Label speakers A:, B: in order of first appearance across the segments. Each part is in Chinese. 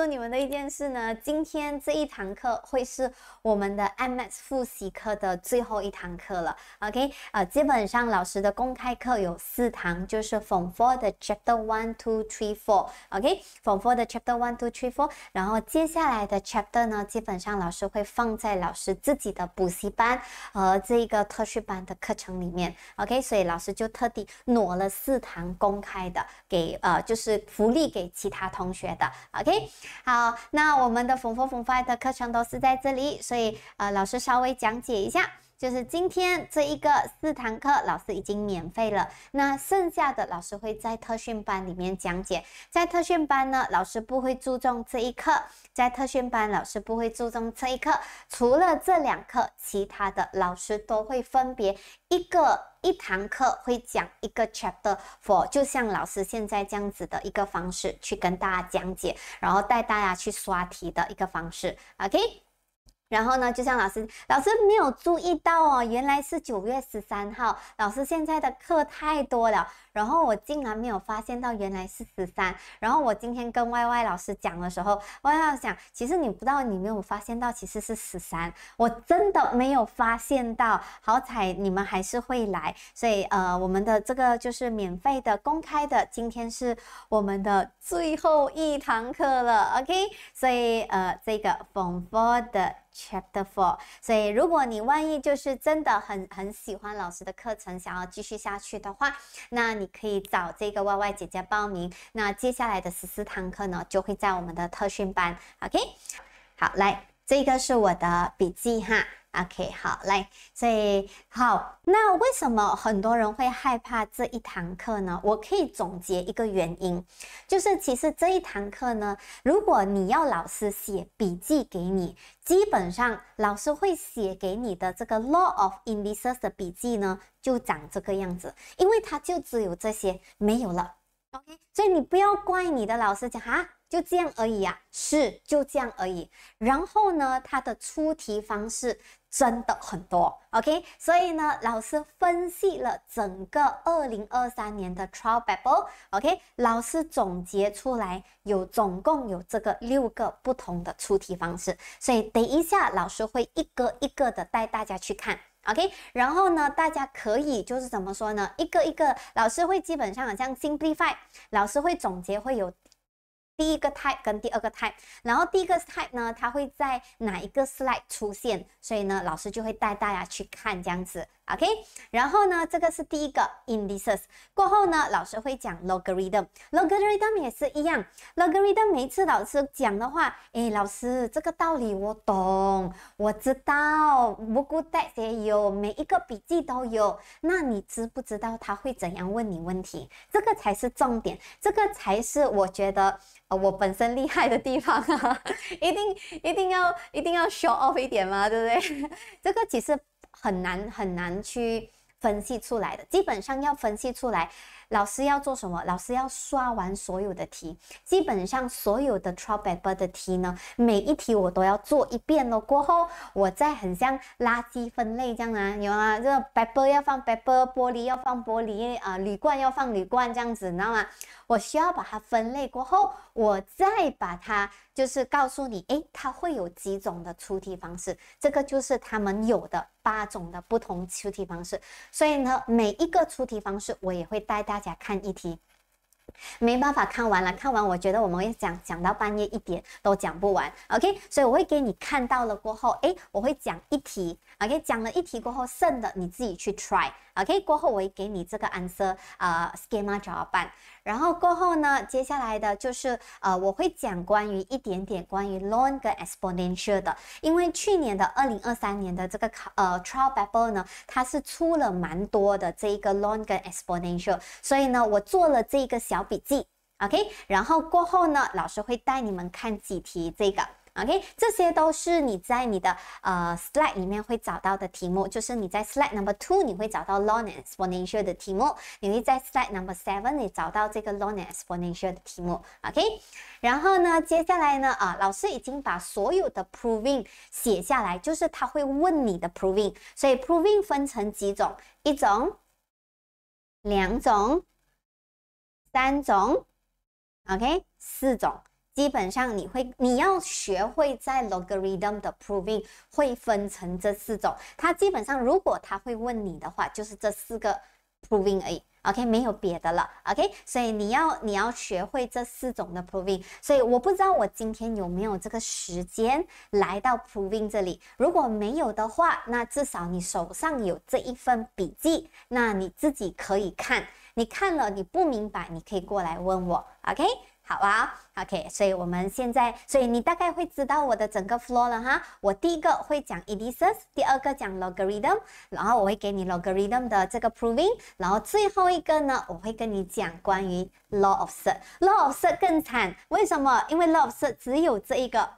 A: 诉你们的一件事呢，今天这一堂课会是我们的 M S 复习课的最后一堂课了。OK，呃，基本上老师的公开课有四堂，就是 Form Four 的 Chapter One、Two、Three、Four。OK，Form Four 的 Chapter One、Two、Three、Four，然后接下来的 Chapter 呢，基本上老师会放在老师自己的补习班和这一个特训班的课程里面。OK，所以老师就特地挪了四堂公开的给呃，就是福利给其他同学的。OK。好，那我们的“缝缝缝发”的课程都是在这里，所以呃，老师稍微讲解一下。就是今天这一个四堂课，老师已经免费了。那剩下的老师会在特训班里面讲解。在特训班呢，老师不会注重这一课。在特训班，老师不会注重这一课。除了这两课，其他的老师都会分别一个一堂课会讲一个 chapter four，就像老师现在这样子的一个方式去跟大家讲解，然后带大家去刷题的一个方式。OK。然后呢？就像老师，老师没有注意到哦，原来是九月十三号。老师现在的课太多了，然后我竟然没有发现到原来是十三。然后我今天跟 Y Y 老师讲的时候，Y Y 老师讲，其实你不知道，你没有发现到其实是十三，我真的没有发现到。好彩你们还是会来，所以呃，我们的这个就是免费的、公开的，今天是我们的最后一堂课了，OK？所以呃，这个 f o r 的。Chapter Four，所以如果你万一就是真的很很喜欢老师的课程，想要继续下去的话，那你可以找这个 Y Y 姐姐报名。那接下来的十四堂课呢，就会在我们的特训班，OK？好，来，这个是我的笔记哈。OK，好，来，所以好，那为什么很多人会害怕这一堂课呢？我可以总结一个原因，就是其实这一堂课呢，如果你要老师写笔记给你，基本上老师会写给你的这个 Law of i n v e s e 的笔记呢，就长这个样子，因为它就只有这些，没有了。OK，所以你不要怪你的老师讲啊，就这样而已啊，是就这样而已。然后呢，它的出题方式。真的很多，OK，所以呢，老师分析了整个二零二三年的 t r i a l Bible，OK，老师总结出来有总共有这个六个不同的出题方式，所以等一下老师会一个一个的带大家去看，OK，然后呢，大家可以就是怎么说呢，一个一个，老师会基本上好像 s i m p l i f y 老师会总结会有。第一个 type 跟第二个 type，然后第一个 type 呢，它会在哪一个 slide 出现？所以呢，老师就会带大家去看这样子。OK，然后呢，这个是第一个 indices。过后呢，老师会讲 logarithm。logarithm 也是一样，logarithm 每次老师讲的话，哎，老师这个道理我懂，我知道，我姑 t 也有每一个笔记都有。那你知不知道他会怎样问你问题？这个才是重点，这个才是我觉得呃我本身厉害的地方啊！一定一定要一定要 show off 一点嘛，对不对？这个其实。很难很难去分析出来的，基本上要分析出来。老师要做什么？老师要刷完所有的题，基本上所有的 t r o a b l e r 的题呢，每一题我都要做一遍了。过后，我再很像垃圾分类这样啊，有啊，这个白玻要放白玻，玻璃要放玻璃啊，铝罐要放铝罐这样子，你知道吗？我需要把它分类过后，我再把它就是告诉你，哎，它会有几种的出题方式，这个就是他们有的八种的不同出题方式。所以呢，每一个出题方式我也会带大大家看一题，没办法看完了，看完我觉得我们会讲讲到半夜一点都讲不完，OK？所以我会给你看到了过后，诶，我会讲一题，OK？讲了一题过后，剩的你自己去 try。OK，过后我会给你这个 answer，呃，schema 怎么办？然后过后呢，接下来的就是呃，我会讲关于一点点关于 log 跟 exponential 的，因为去年的二零二三年的这个考呃 trial paper 呢，它是出了蛮多的这一个 log 跟 exponential，所以呢，我做了这一个小笔记，OK。然后过后呢，老师会带你们看几题这个。OK，这些都是你在你的呃 slide 里面会找到的题目，就是你在 slide number two 你会找到 l o n and e s t n e n t i o l 的题目，你会在 slide number seven 你找到这个 l o n and e s t n e n t i o l 的题目。OK，然后呢，接下来呢，啊，老师已经把所有的 proving 写下来，就是他会问你的 proving，所以 proving 分成几种，一种、两种、三种，OK，四种。基本上你会，你要学会在 logarithm 的 proving 会分成这四种。它基本上如果他会问你的话，就是这四个 proving 而已。OK，没有别的了。OK，所以你要你要学会这四种的 proving。所以我不知道我今天有没有这个时间来到 proving 这里。如果没有的话，那至少你手上有这一份笔记，那你自己可以看。你看了你不明白，你可以过来问我。OK。好啊，OK，所以我们现在，所以你大概会知道我的整个 floor 了哈。我第一个会讲 e d i s e s 第二个讲 logarithm，然后我会给你 logarithm 的这个 proving，然后最后一个呢，我会跟你讲关于 law of s i e t law of s i e t 更惨，为什么？因为 law of s i e t 只有这一个，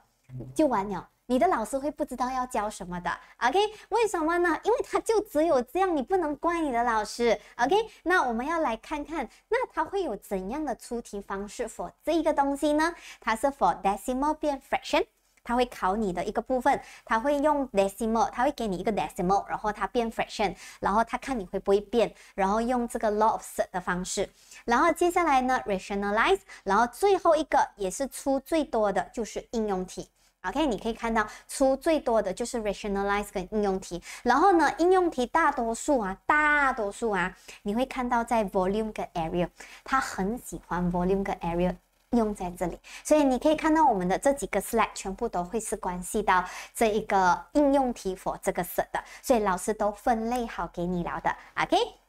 A: 就完了。你的老师会不知道要教什么的，OK？为什么呢？因为他就只有这样，你不能怪你的老师，OK？那我们要来看看，那他会有怎样的出题方式 for 这一个东西呢？它是 for decimal 变 fraction，它会考你的一个部分，它会用 decimal，它会给你一个 decimal，然后它变 fraction，然后它看你会不会变，然后用这个 l o f s 的方式，然后接下来呢 rationalize，然后最后一个也是出最多的就是应用题。OK，你可以看到出最多的就是 rationalize 跟应用题。然后呢，应用题大多数啊，大多数啊，你会看到在 volume 跟 area，他很喜欢 volume 跟 area 用在这里。所以你可以看到我们的这几个 s l a c k 全部都会是关系到这一个应用题 for 这个式的。所以老师都分类好给你聊的。OK。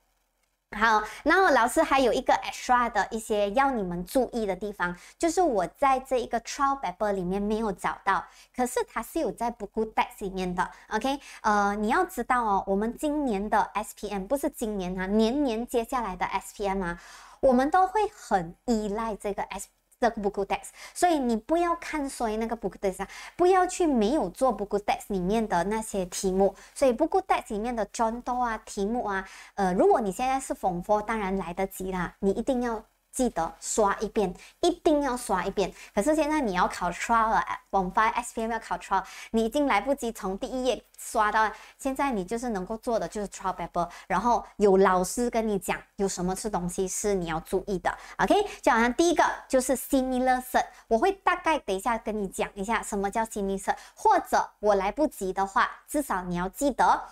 A: 好，然后老师还有一个 extra 的一些要你们注意的地方，就是我在这一个 trial paper 里面没有找到，可是它是有在 b o o k t e t 里面的。OK，呃，你要知道哦，我们今年的 SPM 不是今年啊，年年接下来的 SPM 啊，我们都会很依赖这个 S。这个 book tax，所以你不要看所以那个 book tax，不要去没有做 book tax 里面的那些题目，所以 book tax 里面的 j o u r n a l 啊、题目啊，呃，如果你现在是 form f u r 当然来得及啦，你一定要记得刷一遍，一定要刷一遍。可是现在你要考 t r i a l f r 发 v SPM 要考 trial，你已经来不及从第一页刷到。现在你就是能够做的就是 trial paper，然后有老师跟你讲有什么吃东西是你要注意的。OK，就好像第一个就是 s n i l s e n 我会大概等一下跟你讲一下什么叫 s n i l s e n 或者我来不及的话，至少你要记得，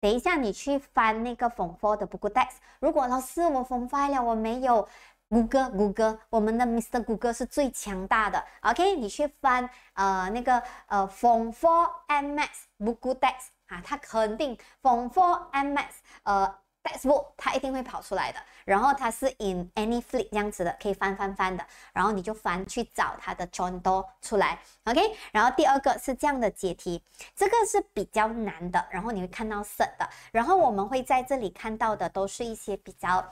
A: 等一下你去翻那个 from four 的 b o o k d e t 如果老师我 f r m five 了，我没有。谷歌，谷歌，我们的 Mr. Google 是最强大的。OK，你去翻呃那个呃 Phone Max Book Text 啊，它肯定 Phone Max 呃 Text Book，它一定会跑出来的。然后它是 In Any Fleet 这样子的，可以翻翻翻的。然后你就翻去找它的 John Doe 出来。OK，然后第二个是这样的解题，这个是比较难的。然后你会看到色的。然后我们会在这里看到的都是一些比较。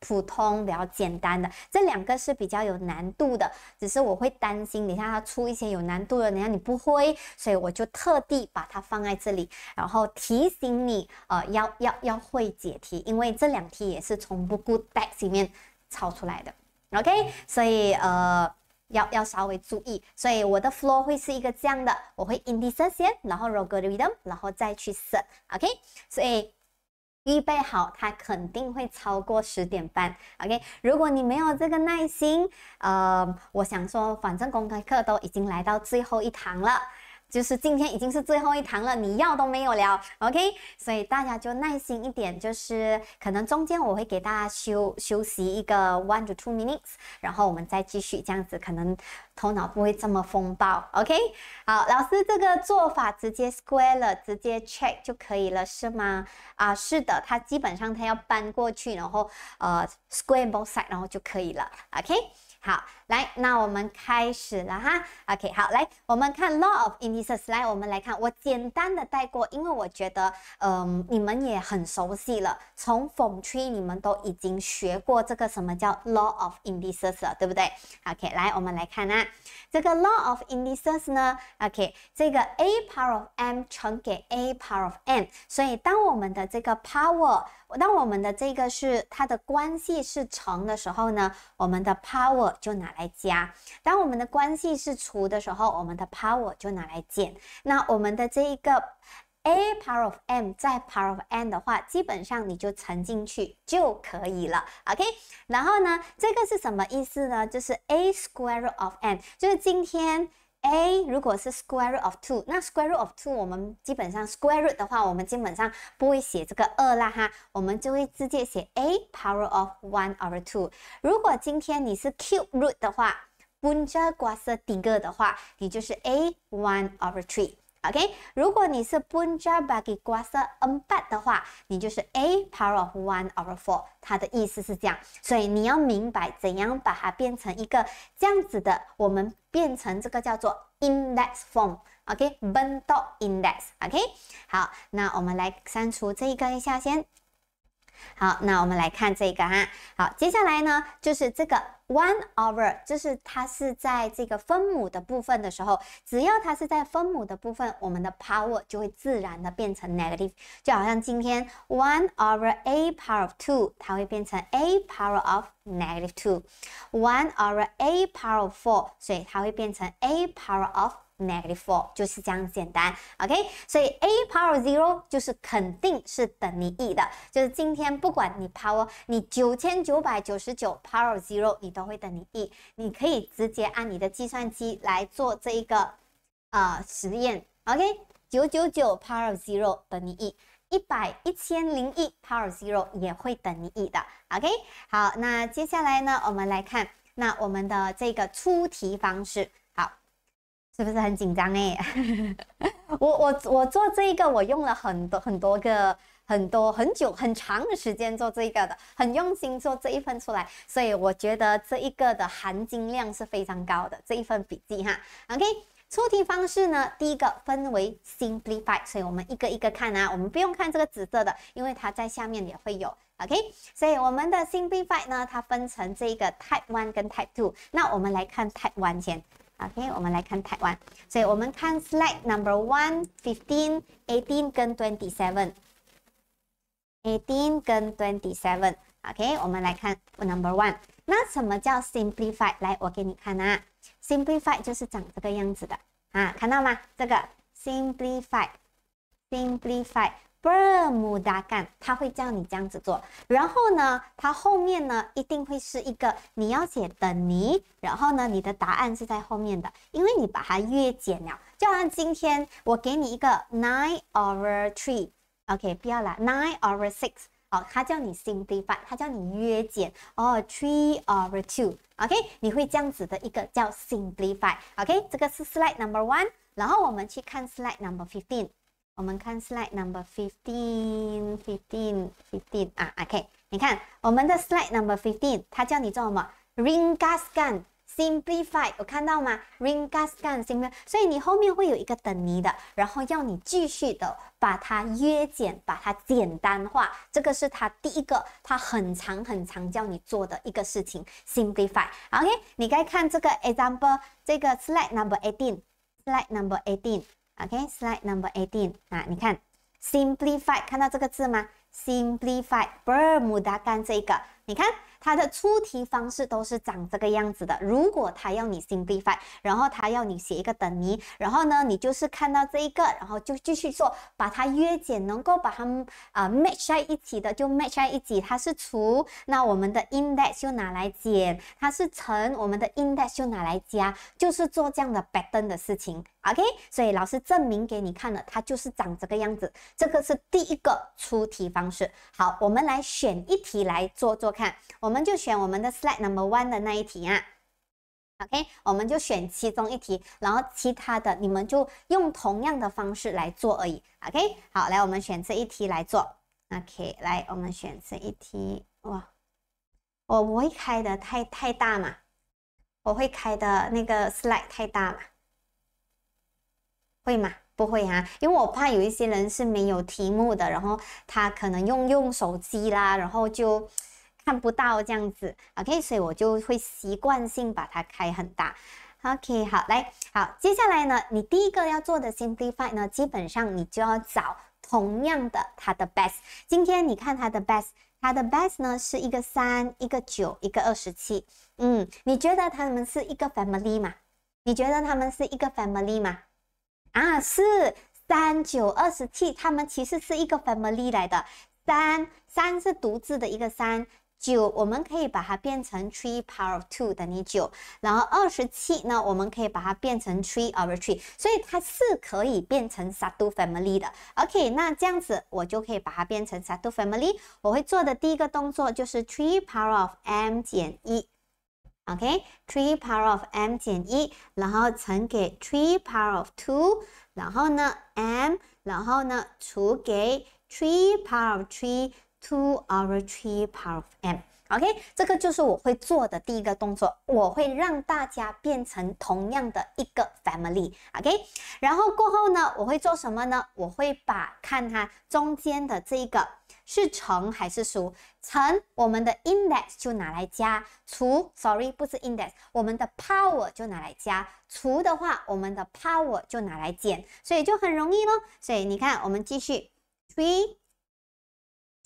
A: 普通比较简单的这两个是比较有难度的，只是我会担心，等下他出一些有难度的，等下你不会，所以我就特地把它放在这里，然后提醒你，呃，要要要会解题，因为这两题也是从不 c k 里面抄出来的，OK，所以呃要要稍微注意，所以我的 flow 会是一个这样的，我会 i n d e i s i o n 然后 read them，然后再去审，OK，所以。预备好，他肯定会超过十点半。OK，如果你没有这个耐心，呃，我想说，反正公开课都已经来到最后一堂了。就是今天已经是最后一堂了，你要都没有聊，OK？所以大家就耐心一点，就是可能中间我会给大家休休息一个 one to two minutes，然后我们再继续这样子，可能头脑不会这么风暴，OK？好，老师这个做法直接 square 了，直接 check 就可以了，是吗？啊，是的，它基本上它要搬过去，然后呃 square both side，然后就可以了，OK？好，来，那我们开始了哈。OK，好，来，我们看 Law of Indices。来，我们来看，我简单的带过，因为我觉得，嗯，你们也很熟悉了。从 Form t r e e 你们都已经学过这个什么叫 Law of Indices 了，对不对？OK，来，我们来看啊，这个 Law of Indices 呢？OK，这个 a power of m 乘给 a power of n，所以当我们的这个 power 当我们的这个是它的关系是乘的时候呢，我们的 power 就拿来加；当我们的关系是除的时候，我们的 power 就拿来减。那我们的这一个 a power of m 在 power of n 的话，基本上你就乘进去就可以了。OK，然后呢，这个是什么意思呢？就是 a square of n，就是今天。a，如果是 square root of two，那 square root of two，我们基本上 square root 的话，我们基本上不会写这个二啦哈，我们就会直接写 a power of one over two。如果今天你是 cube root 的话，不加括号第一个的话，你就是 a one over three。OK，如果你是 b u n j a bagi g u a s a empat 的话，你就是 a power of one over four。它的意思是这样，所以你要明白怎样把它变成一个这样子的，我们变成这个叫做 index form。OK，beno index。OK，好，那我们来删除这一个一下先。好，那我们来看这个哈。好，接下来呢就是这个。One h o u r 就是它是在这个分母的部分的时候，只要它是在分母的部分，我们的 power 就会自然的变成 negative，就好像今天 one over a power of two，它会变成 a power of negative two，one over a power of four，所以它会变成 a power of。Negative four 就是这样简单，OK。所以 a power zero 就是肯定是等于 e 的，就是今天不管你 power 你九千九百九十九 power zero 你都会等于 e，你可以直接按你的计算机来做这一个呃实验，OK。九九九 power zero 等于 e，一百一千零一 power zero 也会等于 e 的，OK。好，那接下来呢，我们来看那我们的这个出题方式。是不是很紧张哎？我我我做这一个，我用了很多很多个、很多很久、很长的时间做这一个的，很用心做这一份出来，所以我觉得这一个的含金量是非常高的这一份笔记哈。OK，出题方式呢，第一个分为 simplify，所以我们一个一个看啊，我们不用看这个紫色的，因为它在下面也会有 OK。所以我们的 simplify 呢，它分成这个 type one 跟 type two，那我们来看 type one 先。OK，我们来看台湾，所以我们看 slide number one，fifteen，eighteen 跟 twenty seven，eighteen 跟 twenty seven。OK，我们来看 number one。那什么叫 simplify？来，我给你看啊，simplify 就是长这个样子的啊，看到吗？这个 simplify，simplify。b e r d a 木 a 干，他会叫你这样子做。然后呢，它后面呢一定会是一个你要写的你。然后呢，你的答案是在后面的，因为你把它约简了。就像今天我给你一个 nine over three，OK，不要了 nine over six，哦，他叫你 simplify，他叫你约简。哦，three over two，OK，你会这样子的一个叫 simplify，OK，这个是 slide number one，然后我们去看 slide number fifteen。我们看 slide number fifteen, fifteen, fifteen 啊，OK，你看我们的 slide number fifteen，它叫你做什么？Ring gas gun simplify，有看到吗？Ring gas gun simplify，所以你后面会有一个等你，的然后要你继续的把它约简，把它简单化，这个是它第一个，它很长很长叫你做的一个事情 simplify。OK，你该看这个 example，这个 slide number eighteen，slide number eighteen。OK，slide、okay, number eighteen 啊，你看 simplified 看到这个字吗？simplified 布尔姆达干这一个你看它的出题方式都是长这个样子的。如果他要你 sin p f i f y 然后他要你写一个等你，然后呢，你就是看到这一个，然后就继续做，把它约减，能够把它们啊 match 在一起的就 match 在一起。它是除，那我们的 index 就拿来减；它是乘，我们的 index 就拿来加。就是做这样的 pattern 的事情。OK，所以老师证明给你看了，它就是长这个样子。这个是第一个出题方式。好，我们来选一题来做做。看，我们就选我们的 slide number one 的那一题啊。OK，我们就选其中一题，然后其他的你们就用同样的方式来做而已。OK，好，来我们选这一题来做。OK，来我们选这一题。哇，我不会开的太太大嘛？我会开的那个 slide 太大嘛？会吗？不会啊，因为我怕有一些人是没有题目的，然后他可能用用手机啦，然后就。看不到这样子，OK，所以我就会习惯性把它开很大，OK，好来，好，接下来呢，你第一个要做的 s i m p l i f y 呢，基本上你就要找同样的它的 best。今天你看它的 best，它的 best 呢是一个三、一个九、一个二十七，嗯，你觉得它们是一个 family 吗？你觉得它们是一个 family 吗？啊，是三九二十七，它们其实是一个 family 来的。三，三是独自的一个三。九，我们可以把它变成 three power of two 等于九，然后二十七呢，我们可以把它变成 three over three，所以它是可以变成三 u family 的。OK，那这样子我就可以把它变成三 u family。我会做的第一个动作就是 three power of m 减一，OK，three power of m 减一，然后乘给 three power of two，然后呢 m，然后呢除给 three power of three。to our tree power m，OK，这个就是我会做的第一个动作，我会让大家变成同样的一个 family，OK。然后过后呢，我会做什么呢？我会把看它中间的这一个是乘还是除，乘我们的 index 就拿来加，除，sorry，不是 index，我们的 power 就拿来加，除的话，我们的 power 就拿来减，所以就很容易咯。所以你看，我们继续 three。e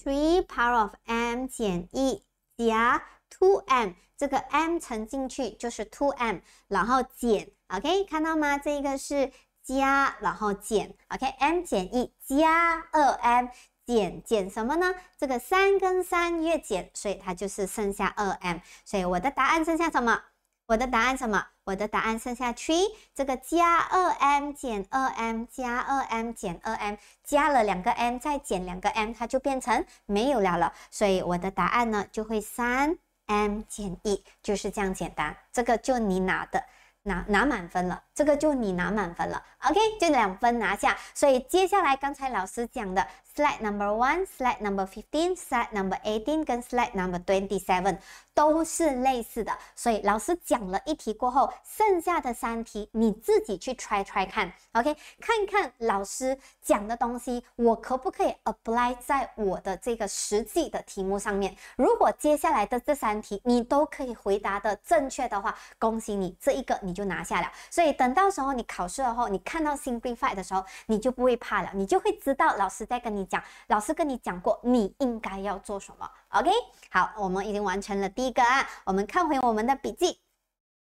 A: three power of m 减一加 two m，这个 m 乘进去就是 two m，然后减，OK，看到吗？这个是加，然后减，OK，m 减一加二 m 减减什么呢？这个三跟三越减，所以它就是剩下二 m，所以我的答案剩下什么？我的答案什么？我的答案剩下 three，这个加二 m 减二 m 加二 m 减二 m 加了两个 m 再减两个 m，它就变成没有了了。所以我的答案呢就会三 m 减一，就是这样简单。这个就你拿的拿拿满分了。这个就你拿满分了，OK，就两分拿下。所以接下来刚才老师讲的 slide number one、slide number fifteen、slide number eighteen 跟 slide number twenty-seven 都是类似的。所以老师讲了一题过后，剩下的三题你自己去猜猜看，OK，看看老师讲的东西我可不可以 apply 在我的这个实际的题目上面。如果接下来的这三题你都可以回答的正确的话，恭喜你，这一个你就拿下了。所以等。等到时候你考试的时候，你看到 simplify 的时候，你就不会怕了，你就会知道老师在跟你讲，老师跟你讲过你应该要做什么。OK，好，我们已经完成了第一个啊，我们看回我们的笔记。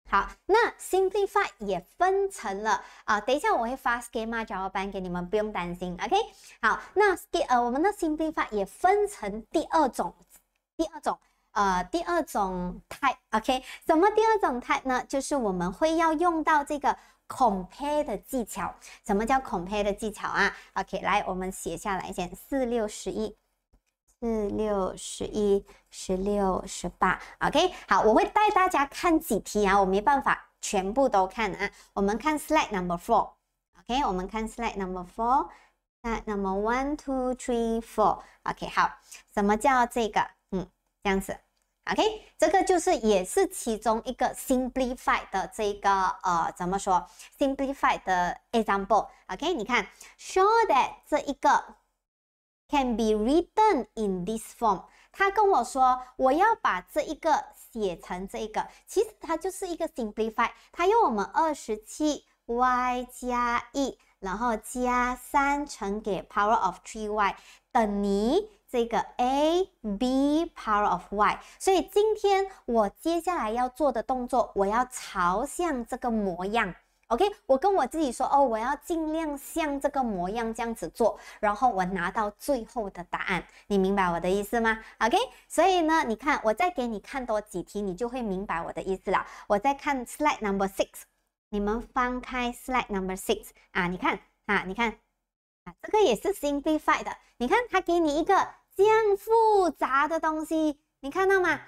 A: 好，那 simplify 也分成了啊，等一下我会发 skema 教学班给你们，不用担心。OK，好，那 sk 呃，我们的 simplify 也分成第二种，第二种。呃，第二种态 OK，什么第二种态呢？就是我们会要用到这个 compare 的技巧。什么叫 compare 的技巧啊？OK，来，我们写下来先。四六十一，四六十一，十六十八。OK，好，我会带大家看几题啊，我没办法全部都看啊。我们看 Slide number four。OK，我们看 Slide number four。那，e r one two three four。OK，好，什么叫这个？嗯，这样子。OK，这个就是也是其中一个 simplified 的这个呃怎么说 simplified 的 example。OK，你看，show that 这一个 can be written in this form。他跟我说我要把这一个写成这一个，其实它就是一个 simplified。它用我们二十七 y 加 e。然后加三乘给 power of three y，等于这个 a b power of y。所以今天我接下来要做的动作，我要朝向这个模样，OK？我跟我自己说哦，我要尽量像这个模样这样子做，然后我拿到最后的答案。你明白我的意思吗？OK？所以呢，你看我再给你看多几题，你就会明白我的意思了。我在看 slide number six。你们翻开 slide number six 啊，你看啊，你看啊，这个也是 simplified。的。你看，它给你一个这样复杂的东西，你看到吗？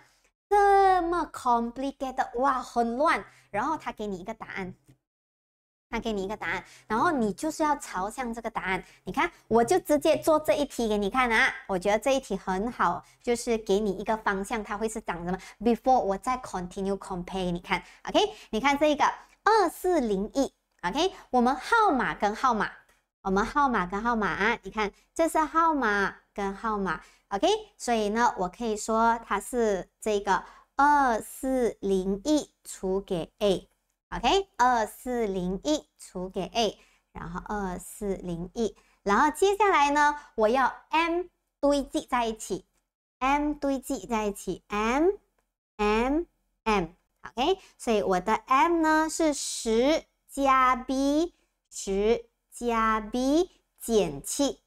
A: 这么 complicated，哇，很乱。然后他给你一个答案，他给你一个答案，然后你就是要朝向这个答案。你看，我就直接做这一题给你看啊。我觉得这一题很好，就是给你一个方向，它会是长什么？Before 我再 continue compare 给你看，OK？你看这个。二四零一，OK，我们号码跟号码，我们号码跟号码啊，你看这是号码跟号码，OK，所以呢，我可以说它是这个二四零一除给 a，OK，二四零一除给 a，然后二四零一，然后接下来呢，我要 m 堆积在一起，m 堆积在一起，m，m，m。OK，所以我的 m 呢是十加 b，十加 b 减七。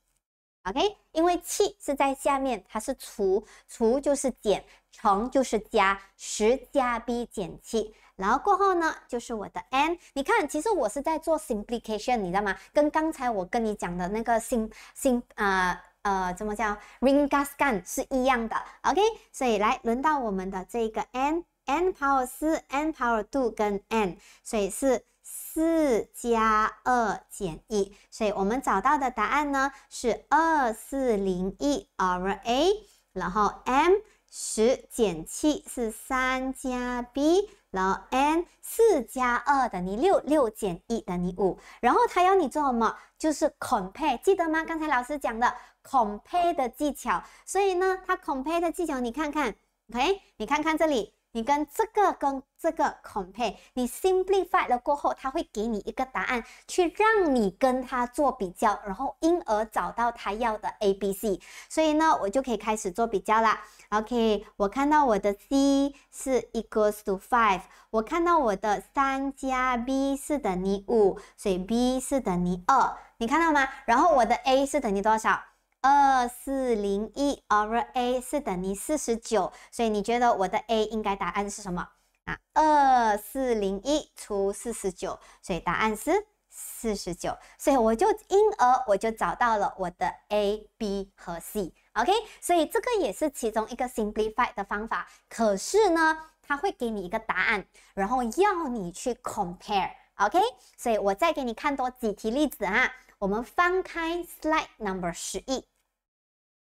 A: OK，因为七是在下面，它是除除就是减，乘就是加，十加 b 减七，然后过后呢就是我的 n。你看，其实我是在做 simplification，你知道吗？跟刚才我跟你讲的那个 sim sim 呃怎么叫 ring a scan 是一样的。OK，所以来轮到我们的这个 n。n power 四，n power 度跟 n，所以是四加二减一，所以我们找到的答案呢是二四零一 o r a，然后 m 十减七是三加 b，然后 n 四加二等于六，六减一等于五，然后他要你做什么？就是 compare 记得吗？刚才老师讲的 compare 的技巧，所以呢，它 compare 的技巧你看看，OK，你看看这里。你跟这个跟这个 compare，你 simplify 了过后，他会给你一个答案，去让你跟他做比较，然后因而找到他要的 a、b、c。所以呢，我就可以开始做比较啦。OK，我看到我的 c 是 equals to five，我看到我的三加 b 是等于五，所以 b 是等于二。你看到吗？然后我的 a 是等于多少？二四零一 o u r a 是等于四十九，所以你觉得我的 a 应该答案是什么啊？二四零一除四十九，所以答案是四十九，所以我就因而我就找到了我的 a b 和 c。OK，所以这个也是其中一个 simplify 的方法。可是呢，它会给你一个答案，然后要你去 compare。OK，所以我再给你看多几题例子啊。我们翻开 slide number 十一。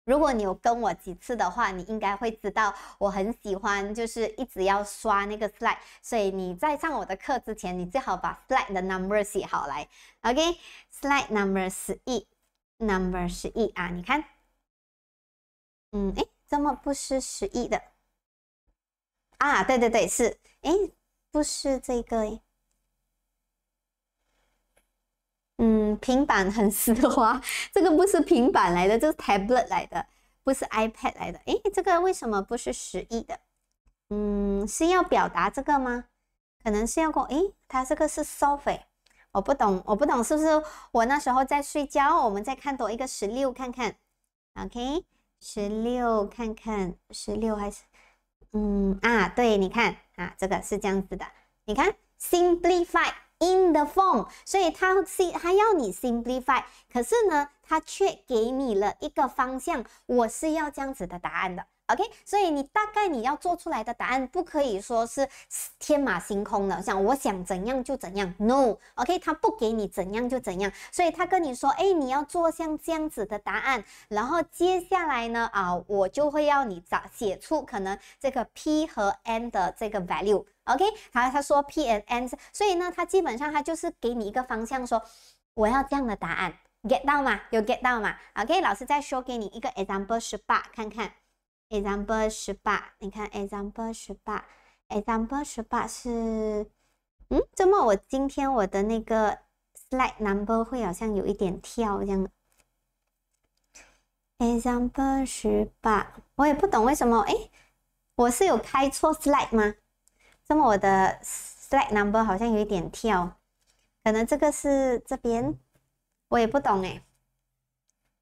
A: 如果你有跟我几次的话，你应该会知道我很喜欢，就是一直要刷那个 slide，所以你在上我的课之前，你最好把 slide 的 number 写好来。OK，slide number 十一，number 十一啊，你看，嗯，哎，怎么不是十一的啊，对对对，是，哎，不是这个。嗯，平板很丝滑，这个不是平板来的，这是 tablet 来的，不是 iPad 来的。诶，这个为什么不是十亿的？嗯，是要表达这个吗？可能是要过诶，它这个是 sofa，我不懂，我不懂是不是我那时候在睡觉？我们再看多一个十六看看，OK，十六看看，十六还是嗯啊，对，你看啊，这个是这样子的，你看 simplify。In the phone，所以他是他要你 simplify，可是呢，他却给你了一个方向，我是要这样子的答案的。OK，所以你大概你要做出来的答案不可以说是天马行空的，像我想怎样就怎样。No，OK，他不给你怎样就怎样。所以他跟你说，哎，你要做像这样子的答案，然后接下来呢，啊，我就会要你找写出可能这个 P 和 N 的这个 value。OK，好，他说 P 和 N，所以呢，他基本上他就是给你一个方向，说我要这样的答案，get 到吗？有 get 到吗 o k 老师再说给你一个 example 十八看看。example 十八，你看 example 十八，example 十八是，嗯，这么我今天我的那个 slide number 会好像有一点跳这样。example 十八，我也不懂为什么，哎，我是有开错 slide 吗？这么我的 slide number 好像有一点跳，可能这个是这边，我也不懂哎。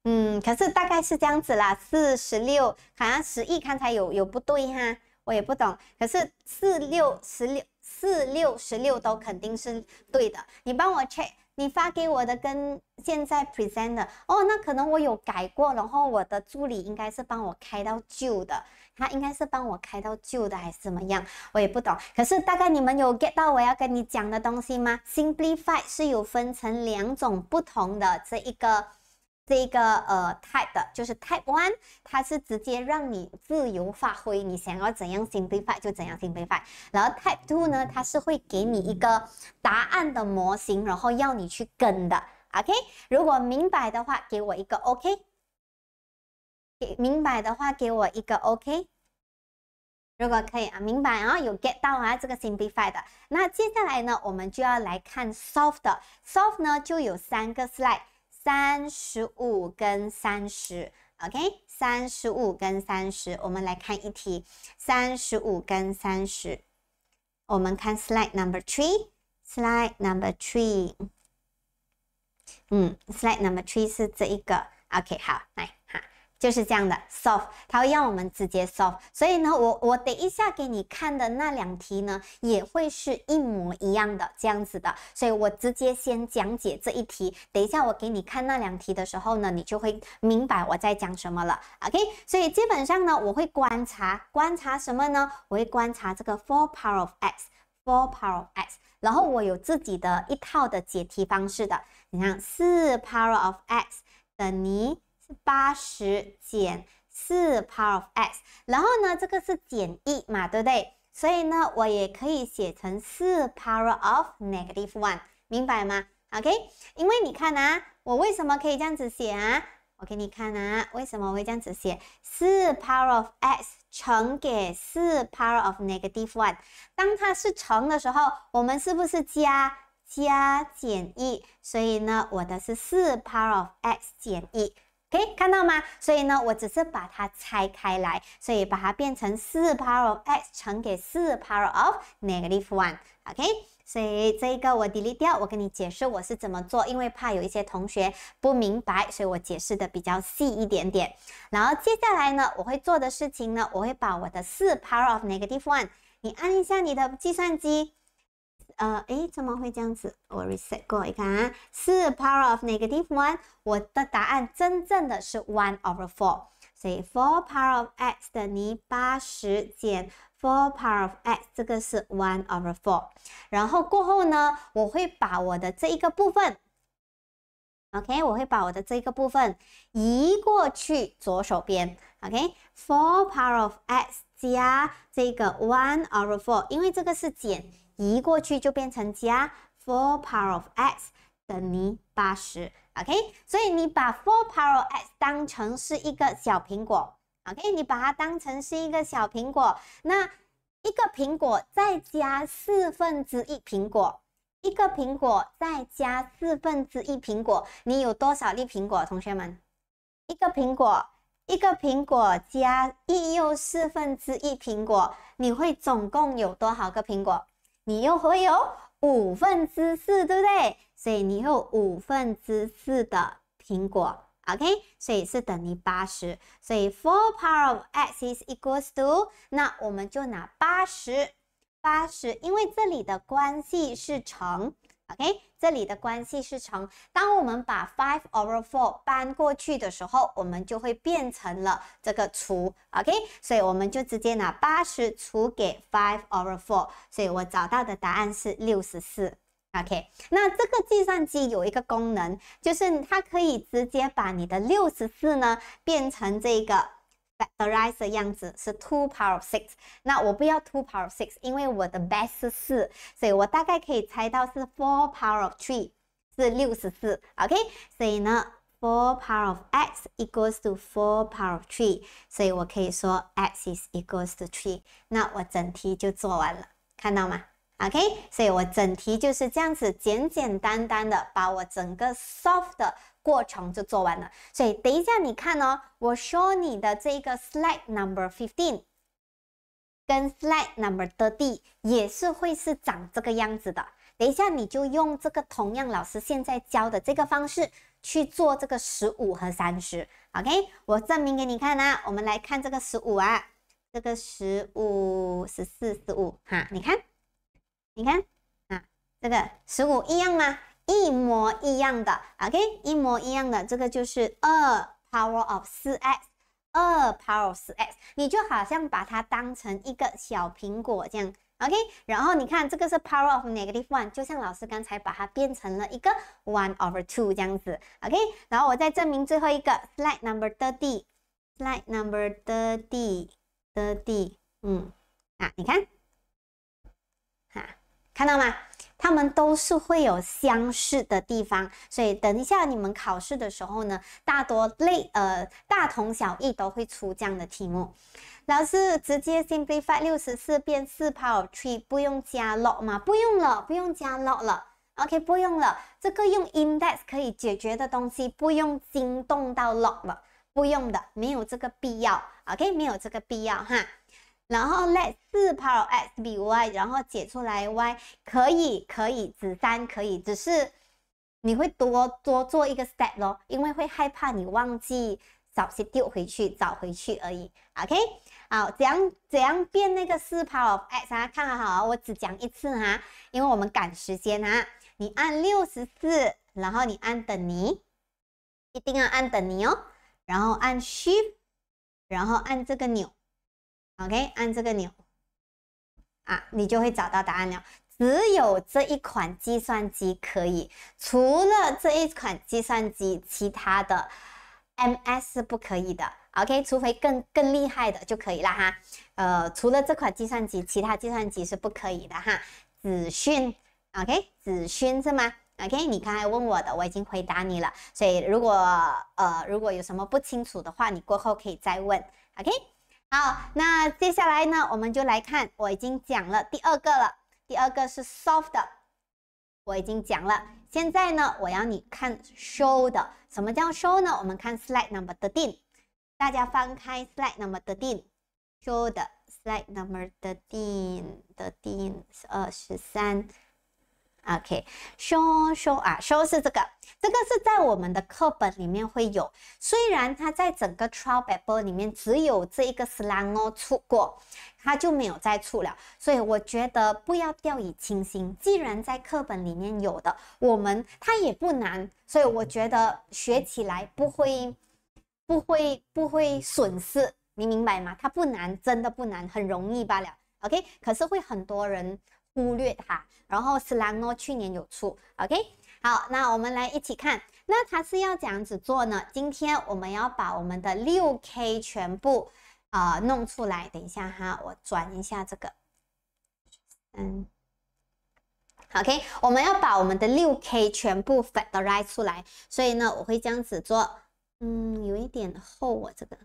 A: 嗯，可是大概是这样子啦，四十六，好像十亿刚才有有不对哈，我也不懂。可是四六十六四六十六都肯定是对的。你帮我 check，你发给我的跟现在 p r e s e n t 的哦，那可能我有改过，然后我的助理应该是帮我开到旧的，他应该是帮我开到旧的还是怎么样，我也不懂。可是大概你们有 get 到我要跟你讲的东西吗？Simplify 是有分成两种不同的这一个。这个呃，type 的就是 type one，它是直接让你自由发挥，你想要怎样 simplify 就怎样 simplify。然后 type two 呢，它是会给你一个答案的模型，然后要你去跟的。OK，如果明白的话，给我一个 OK。明白的话，给我一个 OK。如果可以啊，明白啊，有 get 到啊这个 simplify 的。那接下来呢，我们就要来看 soft 的。soft 呢就有三个 slide。三十五跟三十，OK，三十五跟三十，我们来看一题，三十五跟三十，我们看 slide number three，slide number three，嗯，slide number three 是这一个，OK，好，来。就是这样的，solve，它会让我们直接 solve。所以呢，我我等一下给你看的那两题呢，也会是一模一样的这样子的。所以我直接先讲解这一题，等一下我给你看那两题的时候呢，你就会明白我在讲什么了。OK，所以基本上呢，我会观察观察什么呢？我会观察这个 four power of x，four power of x，然后我有自己的一套的解题方式的。你看，四 power of x 等于。八十减四 power of x，然后呢，这个是减一嘛，对不对？所以呢，我也可以写成四 power of negative one，明白吗？OK，因为你看啊，我为什么可以这样子写啊？我给你看啊，为什么我会这样子写？四 power of x 乘给四 power of negative one，当它是乘的时候，我们是不是加加减一？所以呢，我的是四 power of x 减一。OK，看到吗？所以呢，我只是把它拆开来，所以把它变成四 power of x 乘给四 power of negative one。OK，所以这一个我 delete 掉，我跟你解释我是怎么做，因为怕有一些同学不明白，所以我解释的比较细一点点。然后接下来呢，我会做的事情呢，我会把我的四 power of negative one，你按一下你的计算机。呃，诶，怎么会这样子？我 reset 过，你看啊，是 power of negative one。我的答案真正的是 one over four，所以 four power of x 等于八十减 four power of x，这个是 one over four。然后过后呢，我会把我的这一个部分，OK，我会把我的这个部分移过去左手边，OK，four power of x 加这个 one over four，因为这个是减。移过去就变成加 four power of x 等于八十，OK？所以你把 four power of x 当成是一个小苹果，OK？你把它当成是一个小苹果，那一个苹果再加四分之一苹果，一个苹果再加四分之一苹果，你有多少粒苹果，同学们？一个苹果，一个苹果加一又四分之一苹果，你会总共有多少个苹果？你又会有五分之四，对不对？所以你有五分之四的苹果，OK？所以是等于八十，所以 four power of x is equals to，那我们就拿八十，八十，因为这里的关系是乘。OK，这里的关系是从当我们把 five over four 搬过去的时候，我们就会变成了这个除。OK，所以我们就直接拿八十除给 five over four，所以我找到的答案是六十四。OK，那这个计算机有一个功能，就是它可以直接把你的六十四呢变成这个。The rise 的样子是 two power of six。那我不要 two power of six，因为我的 b e s t 是四，所以我大概可以猜到是 four power of three，是六十四。OK，所以呢，four power of x equals to four power of three，所以我可以说 x is equals to three。那我整题就做完了，看到吗？OK，所以我整题就是这样子，简简单单的把我整个 s o f t 的。过程就做完了，所以等一下你看哦，我说你的这个 slide number fifteen，跟 slide number 的 d 也是会是长这个样子的。等一下你就用这个同样老师现在教的这个方式去做这个十五和三十，OK？我证明给你看啊。我们来看这个十五啊，这个十五十四十五哈，你看，你看啊，这个十五一样吗？一模一样的，OK，一模一样的，这个就是二 power of 四 x，二 power 四 x，你就好像把它当成一个小苹果这样，OK，然后你看这个是 power of negative one，就像老师刚才把它变成了一个 one over two 这样子，OK，然后我再证明最后一个 slide number thirty，slide number thirty，thirty，嗯，啊，你看。看到吗？他们都是会有相似的地方，所以等一下你们考试的时候呢，大多类呃大同小异都会出这样的题目。老师直接 simplify 六十四变四 power three，不用加 log 吗？不用了，不用加 log 了。OK，不用了，这个用 index 可以解决的东西，不用惊动到 log 了，不用的，没有这个必要。OK，没有这个必要哈。然后 let 四 power x 比 y，然后解出来 y 可以可以，子三可以，只是你会多多做一个 step 咯，因为会害怕你忘记，早些丢回去早回去而已。OK，好，怎样怎样变那个四 power x 啊？看好啊，我只讲一次哈，因为我们赶时间哈。你按六十四，然后你按等你，一定要按等你哦，然后按 shift，然后按这个钮。OK，按这个钮啊，你就会找到答案了。只有这一款计算机可以，除了这一款计算机，其他的 MS 是不可以的。OK，除非更更厉害的就可以了哈。呃，除了这款计算机，其他计算机是不可以的哈。子讯，OK，子讯是吗？OK，你刚才问我的，我已经回答你了。所以如果呃如果有什么不清楚的话，你过后可以再问。OK。好，那接下来呢，我们就来看，我已经讲了第二个了。第二个是 soft，的，我已经讲了。现在呢，我要你看 show 的，什么叫 show 呢？我们看 slide number thirteen，大家翻开 slide number thirteen，show 的 slide number thirteen，thirteen 呃十三。OK，收收啊，收是这个，这个是在我们的课本里面会有。虽然它在整个《Trouble b y 里面只有这一个 Slango 出过，它就没有再出了。所以我觉得不要掉以轻心，既然在课本里面有的，我们它也不难，所以我觉得学起来不会不会不会损失，你明白吗？它不难，真的不难，很容易罢了。OK，可是会很多人。忽略它，然后斯兰诺去年有出，OK，好，那我们来一起看，那它是要怎样子做呢？今天我们要把我们的六 K 全部啊弄出来，等一下哈，我转一下这个，嗯，OK，我们要把我们的六 K 全部都拉出来，所以呢，我会这样子做，嗯，有一点厚啊，这个。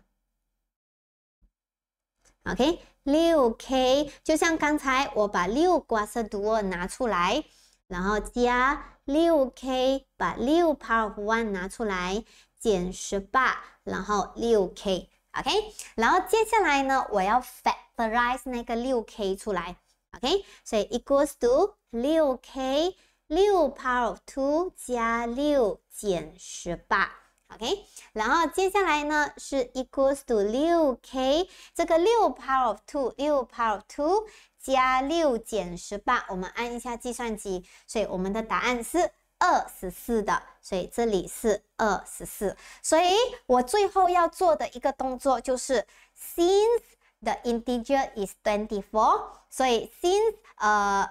A: OK，六 k，就像刚才我把六瓜色毒拿出来，然后加六 k，把六 power one 拿出来，减十八，然后六 k，OK，然后接下来呢，我要 factorize 那个六 k 出来，OK，所以 equals to 六 k，六 power two 加六减十八。OK，然后接下来呢是 equals to 六 k，这个六 power of two，六 power of two 加六减十八，我们按一下计算机，所以我们的答案是二十四的，所以这里是二十四，所以我最后要做的一个动作就是 since the integer is twenty four，所以 since 呃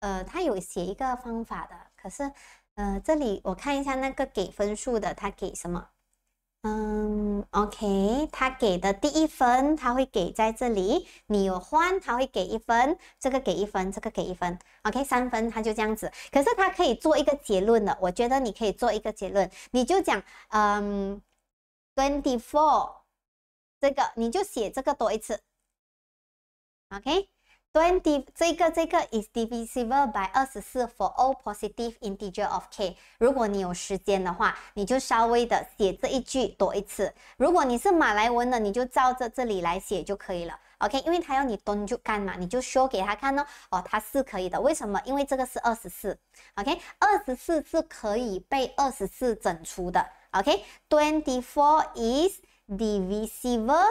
A: 呃，它有写一个方法的，可是。呃，这里我看一下那个给分数的，他给什么？嗯，OK，他给的第一分，他会给在这里，你有换他会给一分，这个给一分，这个给一分，OK，三分他就这样子。可是他可以做一个结论的，我觉得你可以做一个结论，你就讲，嗯，twenty four，这个你就写这个多一次，OK。Twenty 这个这个 is divisible by 二十四 for all positive integer of k。如果你有时间的话，你就稍微的写这一句多一次。如果你是马来文的，你就照着这里来写就可以了。OK，因为他要你蹲就干嘛？你就说给他看哦。哦，他是可以的。为什么？因为这个是二十四。OK，二十四是可以被二十四整除的。o k 24 f o u r is divisible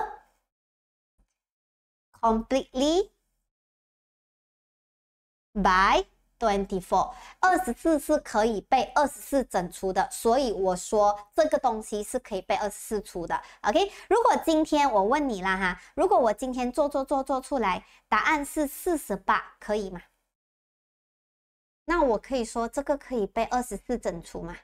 A: completely. By twenty four，二十四是可以被二十四整除的，所以我说这个东西是可以被二十四除的。OK，如果今天我问你了哈，如果我今天做做做做出来答案是四十八，可以吗？那我可以说这个可以被二十四整除吗？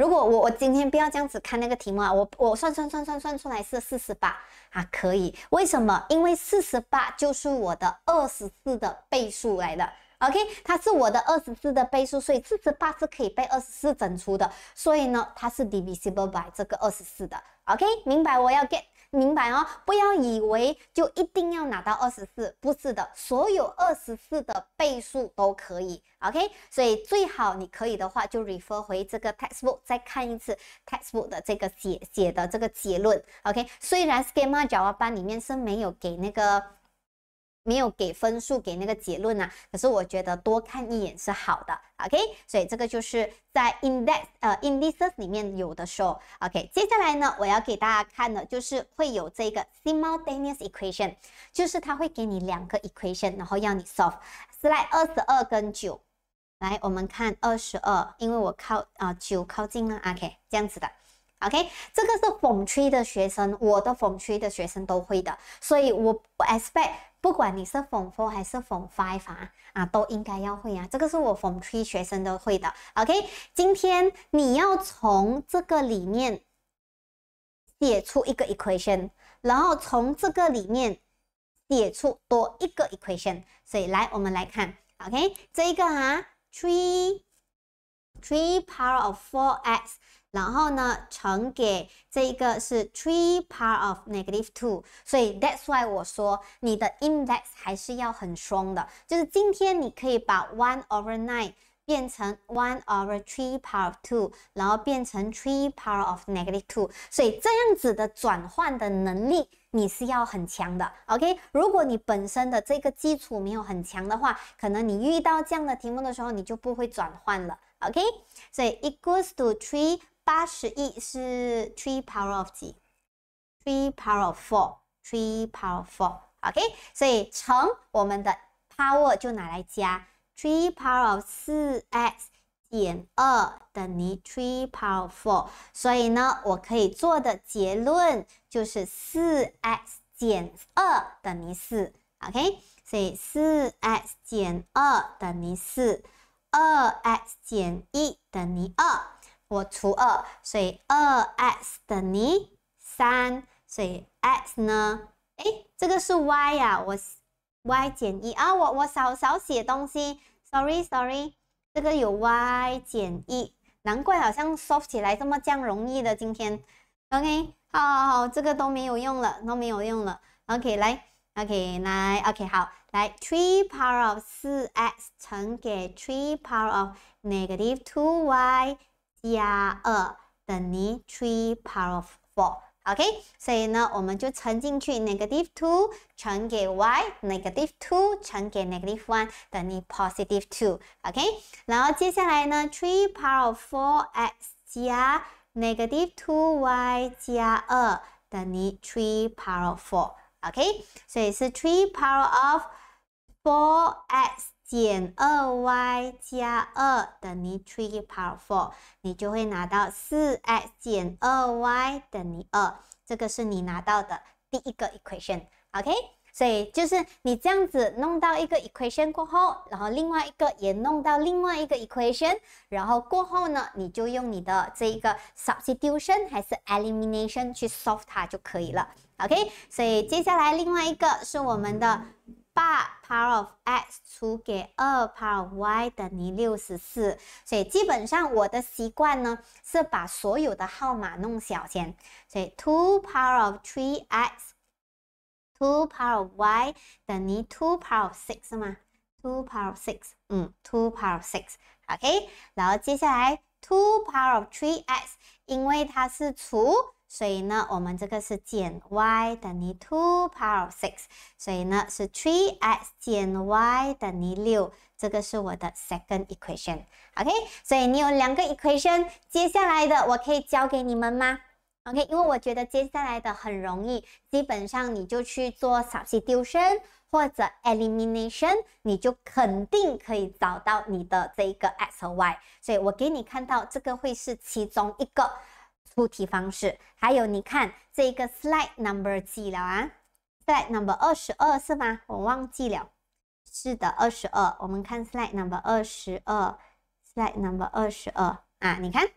A: 如果我我今天不要这样子看那个题目啊，我我算算算算算出来是四十八啊，可以？为什么？因为四十八就是我的二十四的倍数来的。OK，它是我的二十四的倍数，所以四十八是可以被二十四整除的，所以呢，它是 divisible by 这个二十四的。OK，明白？我要 get。明白哦，不要以为就一定要拿到二十四，不是的，所有二十四的倍数都可以。OK，所以最好你可以的话就 refer 回这个 textbook 再看一次 textbook 的这个写写的这个结论。OK，虽然 s k e m a 角 k 班里面是没有给那个。没有给分数，给那个结论呢？可是我觉得多看一眼是好的。OK，所以这个就是在 index，呃，indices 里面有的时候 OK，接下来呢，我要给大家看的，就是会有这个 simultaneous equation，就是它会给你两个 equation，然后要你 solve。Slide 二十二跟九，来，我们看二十二，因为我靠啊九靠近了。OK，这样子的。OK，这个是 Three 的学生，我的 Three 的学生都会的，所以我不 expect。不管你是 from four 还是 from five 啊，啊都应该要会啊。这个是我 from three 学生都会的。OK，今天你要从这个里面写出一个 equation，然后从这个里面写出多一个 equation。所以来，我们来看，OK，这一个啊，three three power of four x。然后呢，乘给这一个是 three power of negative two，所以 that's why 我说你的 index 还是要很双的。就是今天你可以把 one over nine 变成 one over three power of two，然后变成 three power of negative two。所以这样子的转换的能力你是要很强的。OK，如果你本身的这个基础没有很强的话，可能你遇到这样的题目的时候你就不会转换了。OK，所以 equals to three。八十亿是 three power of 几？three power of four。three power of four。OK，所以乘我们的 power 就拿来加。three power of 四 x 减二等于 three power of four。所以呢，我可以做的结论就是四 x 减二等于四。OK，所以四 x 减二等于四，二 x 减一等于二。我除二，所以二 x 等于三，所以 x 呢？哎，这个是 y 呀，我 y 减一啊，我我少少写东西，sorry sorry，这个有 y 减一，难怪好像 solve 起来这么这样容易的今天。OK，好好好，这个都没有用了，都没有用了。OK，来，OK 来，OK 好，来 three power of 四 x 乘给 three power of negative two y。加二等于 three power of four。OK，所以呢，我们就乘进去 negative two 乘给 y，negative two 乘给 negative one 等于 positive two。OK，然后接下来呢，three power of four x 加 negative two y 加二等于 three power of four。OK，所以是 three power of four x 减二 y 加二等于 three power four，你就会拿到四 x 减二 y 等于二，这个是你拿到的第一个 equation，OK？所以就是你这样子弄到一个 equation 过后，然后另外一个也弄到另外一个 equation，然后过后呢，你就用你的这一个 substitution 还是 elimination 去 solve 它就可以了，OK？所以接下来另外一个是我们的。把 power of x 除给二 power y 等于六十四，所以基本上我的习惯呢是把所有的号码弄小先，所以 two power of three x two power of y 等于 two power six 是吗 two power six，嗯，two power six，OK，然后接下来 two power of three x，因为它是除所以呢，我们这个是减 y 等于 two power six，所以呢是 three x 减 y 等于六，这个是我的 second equation。OK，所以你有两个 equation，接下来的我可以教给你们吗？OK，因为我觉得接下来的很容易，基本上你就去做 substitution 或者 elimination，你就肯定可以找到你的这一个 x 和 y。所以，我给你看到这个会是其中一个。出题方式，还有你看这个 slide number 几了啊？slide number 二十二是吗？我忘记了，是的，二十二。我们看 slide number 二十二，slide number 二十二啊，你看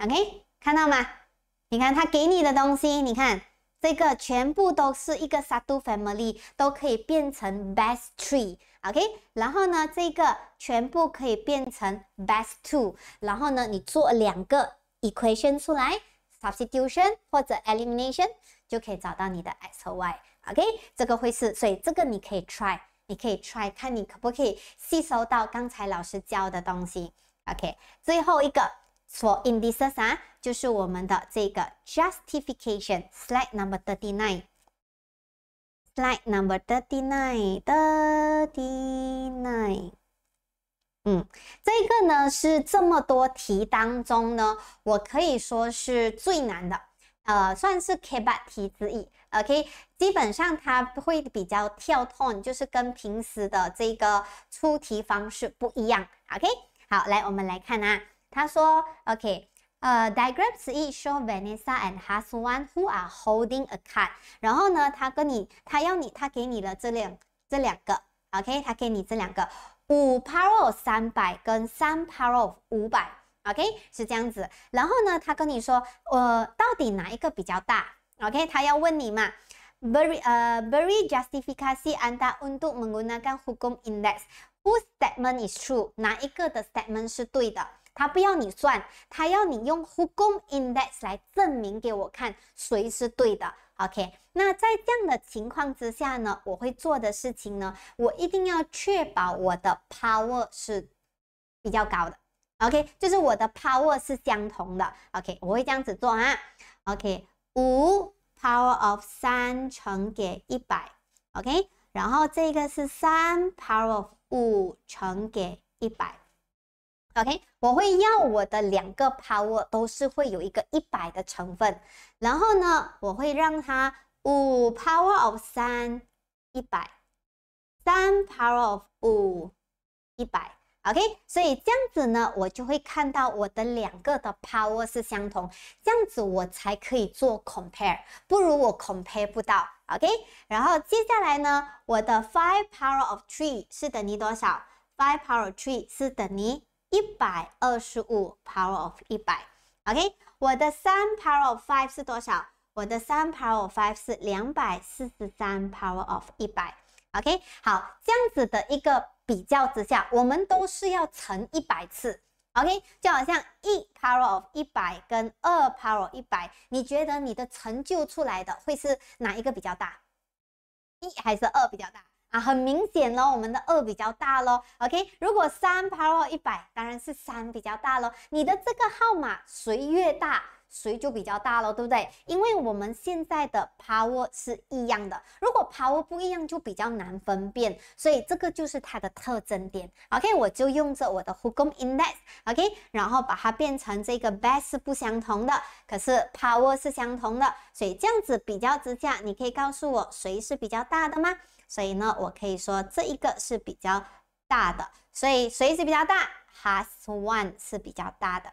A: ，OK，看到吗？你看他给你的东西，你看这个全部都是一个 Sadu family，都可以变成 best tree，OK，然后呢，这个全部可以变成 best two，然后呢，你做两个。equation 出来，substitution 或者 elimination 就可以找到你的 x 和 y，OK，这个会是，所以这个你可以 try，你可以 try，看你可不可以吸收到刚才老师教的东西，OK，最后一个 for i n d u c e i o n 啊，就是我们的这个 justification，slide number thirty nine，slide number thirty nine，thirty nine。嗯，这个呢是这么多题当中呢，我可以说是最难的，呃，算是 K 八题之一。OK，基本上它会比较跳脱，就是跟平时的这个出题方式不一样。OK，好，来我们来看啊，他说，OK，呃，diagrams 意 show Vanessa and h a s w a n who are holding a card。然后呢，他跟你，他要你，他给你了这两这两个，OK，他给你这两个。五 per o 三百跟三 per o 五百，OK，是这样子。然后呢，他跟你说，呃，到底哪一个比较大？OK，他要问你嘛。Beri, 呃，beri justifikasi anda untuk menggunakan hukum index. Whose statement is true？哪一个的 statement 是对的？他不要你算，他要你用 hukum index 来证明给我看谁是对的。OK。那在这样的情况之下呢，我会做的事情呢，我一定要确保我的 power 是比较高的。OK，就是我的 power 是相同的。OK，我会这样子做啊。OK，五 power of 三乘给一百。OK，然后这个是三 power of 五乘给一百。OK，我会要我的两个 power 都是会有一个一百的成分，然后呢，我会让它。五 power of 三，一百；三 power of 五，一百。OK，所以这样子呢，我就会看到我的两个的 power 是相同，这样子我才可以做 compare，不如我 compare 不到。OK，然后接下来呢，我的 five power of three 是等于多少？five power three 是等于一百二十五 power of 一百。OK，我的三 power of five 是多少？我的三 power of five 是两百四十三 power of 一百，OK，好，这样子的一个比较之下，我们都是要乘一百次，OK，就好像一 power of 一百跟二 power 一百，你觉得你的成就出来的会是哪一个比较大？一还是二比较大？啊，很明显咯，我们的二比较大咯。o k 如果三 power 一百，当然是三比较大咯。你的这个号码谁越大？谁就比较大了，对不对？因为我们现在的 power 是一样的，如果 power 不一样，就比较难分辨，所以这个就是它的特征点。OK，我就用着我的 h o o k i n index，OK，然后把它变成这个 base 不相同的，可是 power 是相同的，所以这样子比较之下，你可以告诉我谁是比较大的吗？所以呢，我可以说这一个是比较大的，所以谁是比较大？Has one 是比较大的。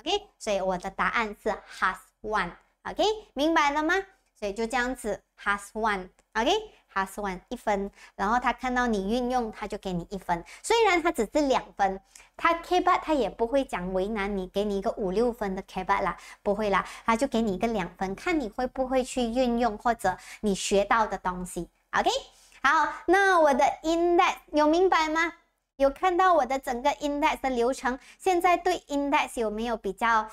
A: OK，所以我的答案是 has one。OK，明白了吗？所以就这样子 has one。OK，has one 一分。然后他看到你运用，他就给你一分。虽然他只是两分，他 k e p 他也不会讲为难你，给你一个五六分的 keep 不会啦，他就给你一个两分，看你会不会去运用或者你学到的东西。OK，好，那我的 in d e x 有明白吗？有看到我的整个 index 的流程，现在对 index 有没有比较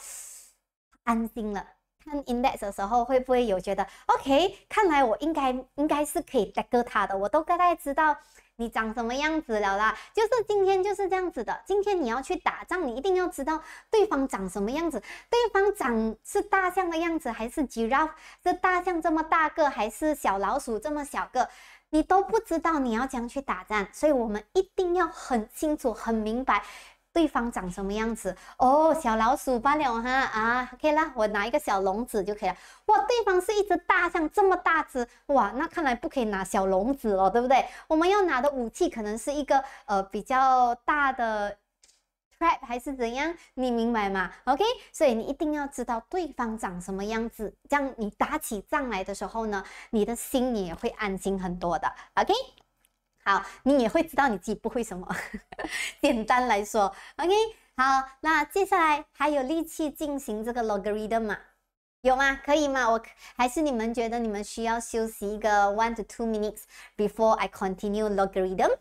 A: 安心了？看 index 的时候会不会有觉得 OK？看来我应该应该是可以 k 过他的，我都大概知道你长什么样子了啦。就是今天就是这样子的，今天你要去打仗，你一定要知道对方长什么样子，对方长是大象的样子还是 giraffe？是大象这么大个，还是小老鼠这么小个？你都不知道你要怎样去打仗，所以我们一定要很清楚、很明白对方长什么样子哦。小老鼠罢了哈啊可以了，我拿一个小笼子就可以了。哇，对方是一只大象，这么大只，哇，那看来不可以拿小笼子了，对不对？我们要拿的武器可能是一个呃比较大的。还是怎样，你明白吗？OK，所以你一定要知道对方长什么样子，这样你打起仗来的时候呢，你的心也会安心很多的。OK，好，你也会知道你自己不会什么。简单来说，OK，好，那接下来还有力气进行这个 logarithm 吗？有吗？可以吗？我还是你们觉得你们需要休息一个 one to two minutes before I continue logarithm？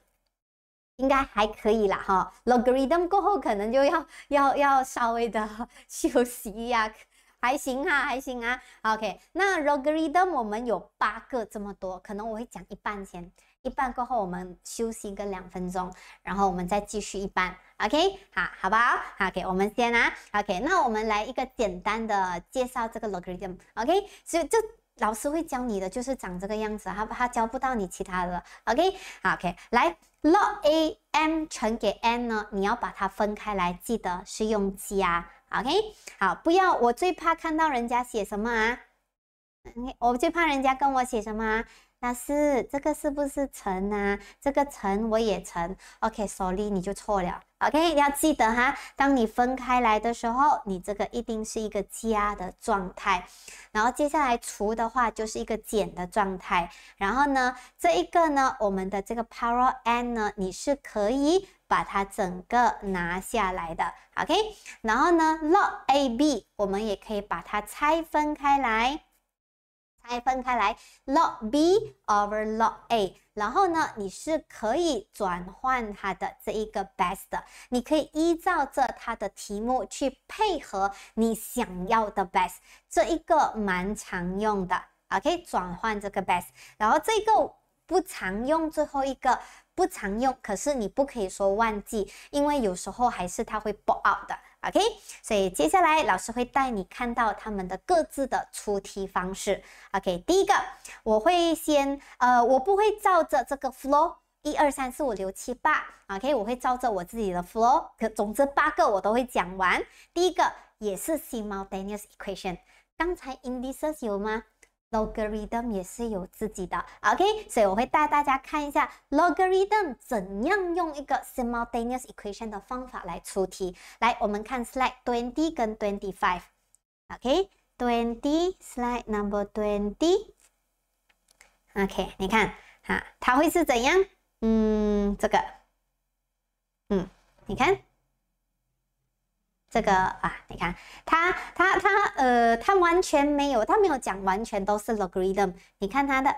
A: 应该还可以啦，哈，logarithm 过后可能就要 要要稍微的休息一、下，还行啊，还行啊，OK。那 logarithm 我们有八个这么多，可能我会讲一半先，一半过后我们休息个两分钟，然后我们再继续一半，OK，好，好不好？OK，我们先啊，OK。那我们来一个简单的介绍这个 logarithm，OK。就就老师会教你的就是长这个样子，他他教不到你其他的，OK，OK，来。了 a m 乘给 n 呢？你要把它分开来，记得是用加，OK？好，不要我最怕看到人家写什么啊？你我最怕人家跟我写什么啊？老师，这个是不是乘啊？这个乘我也乘。OK，s 所 y 你就错了。OK，要记得哈，当你分开来的时候，你这个一定是一个加的状态。然后接下来除的话，就是一个减的状态。然后呢，这一个呢，我们的这个 power n 呢，你是可以把它整个拿下来的。OK，然后呢，log a b 我们也可以把它拆分开来。拆分开来，log b over log a，然后呢，你是可以转换它的这一个 best 的，你可以依照着它的题目去配合你想要的 best，这一个蛮常用的，OK，转换这个 best，然后这个不常用，最后一个。不常用，可是你不可以说忘记，因为有时候还是它会爆 out 的，OK？所以接下来老师会带你看到他们的各自的出题方式，OK？第一个，我会先，呃，我不会照着这个 flow 一二三四五六七八，OK？我会照着我自己的 flow，可总之八个我都会讲完。第一个也是 simultaneous equation，刚才 indeces 有吗？logarithm 也是有自己的，OK，所以我会带大家看一下 logarithm 怎样用一个 simultaneous equation 的方法来出题。来，我们看 slide twenty 跟 twenty five，OK，twenty slide number twenty，OK，你看，哈，它会是怎样？嗯，这个，嗯，你看。这个啊，你看，他他他，呃，他完全没有，他没有讲，完全都是 logarithm。你看他的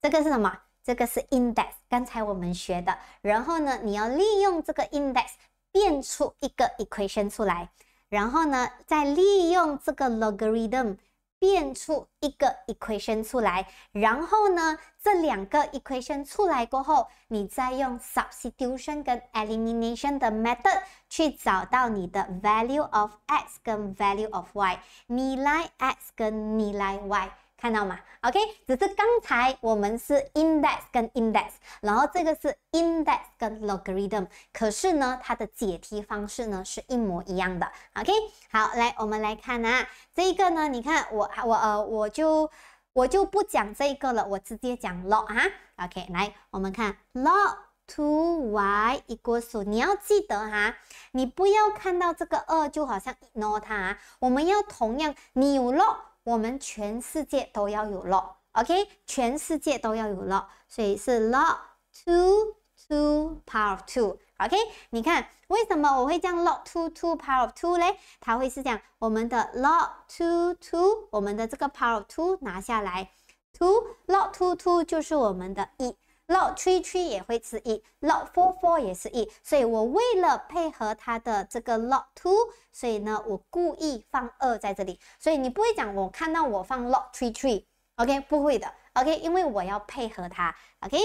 A: 这个是什么？这个是 index，刚才我们学的。然后呢，你要利用这个 index 变出一个 equation 出来，然后呢，再利用这个 logarithm。变出一个 equation 出来，然后呢，这两个 equation 出来过后，你再用 substitution 跟 elimination 的 method 去找到你的 value of x 跟 value of y，你来 x 跟你来 y。看到吗？OK，只是刚才我们是 index 跟 index，然后这个是 index 跟 logarithm，可是呢，它的解题方式呢是一模一样的。OK，好，来我们来看啊，这一个呢，你看我我呃我就我就不讲这一个了，我直接讲 log 啊。OK，来我们看 log two y 一锅 s 你要记得哈，你不要看到这个二就好像 no 它、t 我们要同样扭。e log。我们全世界都要有 log，OK？全世界都要有 log，所以是 log two to w power of two，OK？你看为什么我会讲 log two to w power of two 嘞？它会是这样，我们的 log two to，w 我们的这个 power of two 拿下来，to log two to w 就是我们的一，log three three 也会是 e，log four four 也是 e，所以我为了配合它的这个 log two，所以呢，我故意放二在这里，所以你不会讲我看到我放 log three three，OK 不会的，OK，因为我要配合它，OK，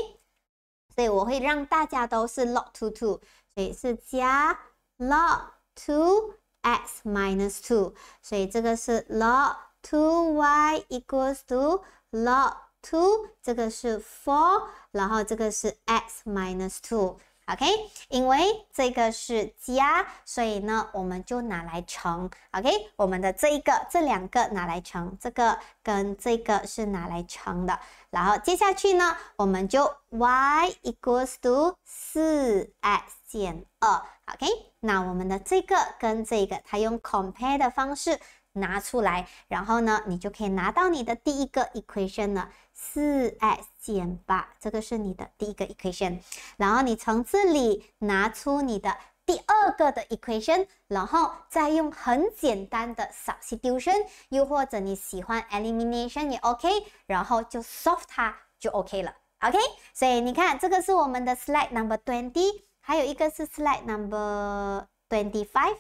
A: 所以我会让大家都是 log two two，所以是加 log two x minus two，所以这个是 log two y equals to log two，这个是 four，然后这个是 x minus two，OK，因为这个是加，所以呢我们就拿来乘，OK，我们的这一个、这两个拿来乘，这个跟这个是拿来乘的。然后接下去呢，我们就 y equals to 四 x 减二，OK，那我们的这个跟这个它用 compare 的方式。拿出来，然后呢，你就可以拿到你的第一个 equation 了，4s 减8，这个是你的第一个 equation。然后你从这里拿出你的第二个的 equation，然后再用很简单的 substitution，又或者你喜欢 elimination 也 OK，然后就 solve 它就 OK 了，OK。所以你看，这个是我们的 slide number twenty，还有一个是 slide number twenty five。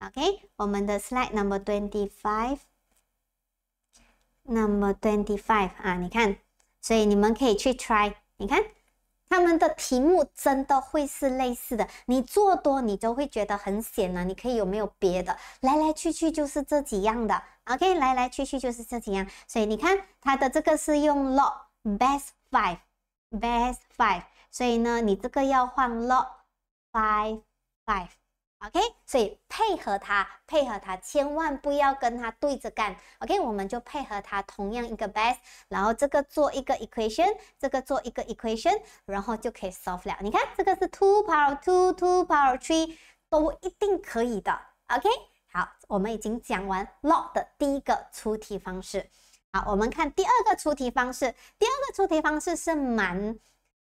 A: OK，我们的 slide number twenty five，number twenty five 啊，你看，所以你们可以去 try。你看他们的题目真的会是类似的，你做多你都会觉得很显了。你可以有没有别的？来来去去就是这几样的。OK，来来去去就是这几样。所以你看它的这个是用 log b e s t five，b e s t five，所以呢你这个要换 log five five。OK，所以配合它，配合它，千万不要跟它对着干。OK，我们就配合它，同样一个 base，然后这个做一个 equation，这个做一个 equation，然后就可以 solve 了。你看，这个是 two power two，two power three，都一定可以的。OK，好，我们已经讲完 log 的第一个出题方式。好，我们看第二个出题方式，第二个出题方式是满。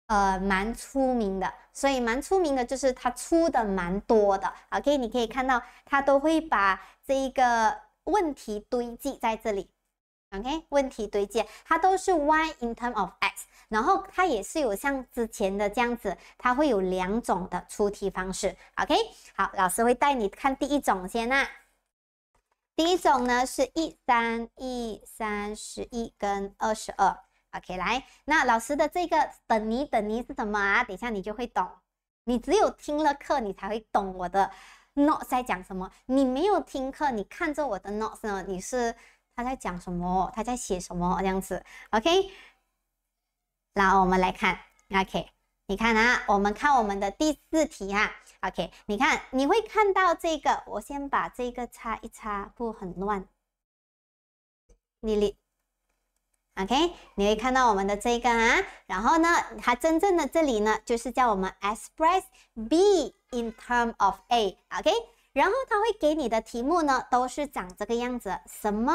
A: 呃，蛮出名的，所以蛮出名的就是它出的蛮多的。OK，你可以看到它都会把这一个问题堆积在这里。OK，问题堆积，它都是 y in term of x，然后它也是有像之前的这样子，它会有两种的出题方式。OK，好，老师会带你看第一种先啊。第一种呢是 e 三 e 三十一跟二十二。OK，来，那老师的这个等你等你是什么啊？等下你就会懂。你只有听了课，你才会懂我的 notes 在讲什么。你没有听课，你看着我的 notes 呢，你是他在讲什么，他在写什么这样子。OK，然后我们来看，OK，你看啊，我们看我们的第四题啊。OK，你看你会看到这个，我先把这个擦一擦，不很乱。你你。OK，你会看到我们的这个啊，然后呢，它真正的这里呢，就是叫我们 express b in term of a。OK，然后它会给你的题目呢，都是长这个样子，什么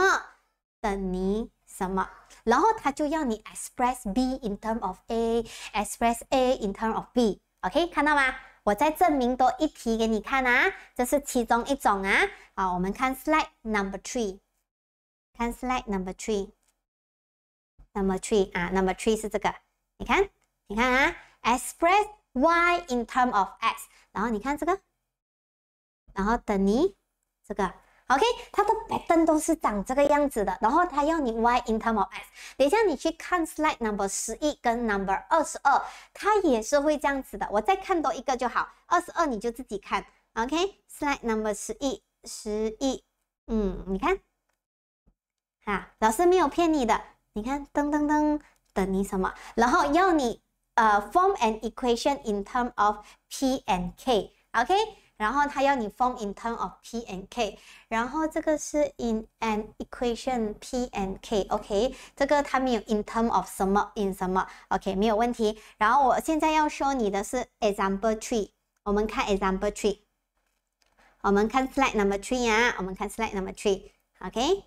A: 等于什么，然后它就要你 express b in term of a，express a in term of b。OK，看到吗？我再证明多一题给你看啊，这是其中一种啊。好，我们看 slide number three，看 slide number three。Number three 啊，Number three 是这个，你看，你看啊，express y in t e r m of x，然后你看这个，然后等你这个，OK，它的 pattern 都是长这个样子的，然后它要你 y in t e r m of x，等一下你去看 slide number 十一跟 number 二十二，它也是会这样子的，我再看多一个就好，二十二你就自己看，OK，slide number 十一，十一，嗯，你看，啊，老师没有骗你的。你看，噔噔噔，等你什么？然后要你呃，form an equation in t e r m of p and k，OK？然后他要你 form in t e r m of p and k，然后这个是 in an equation p and k，OK？这个他没有 in t e r m of 什么 in 什么，OK？没有问题。然后我现在要说你的是 example three，我们看 example three，我们看 slide number three 啊，我们看 slide number three，OK？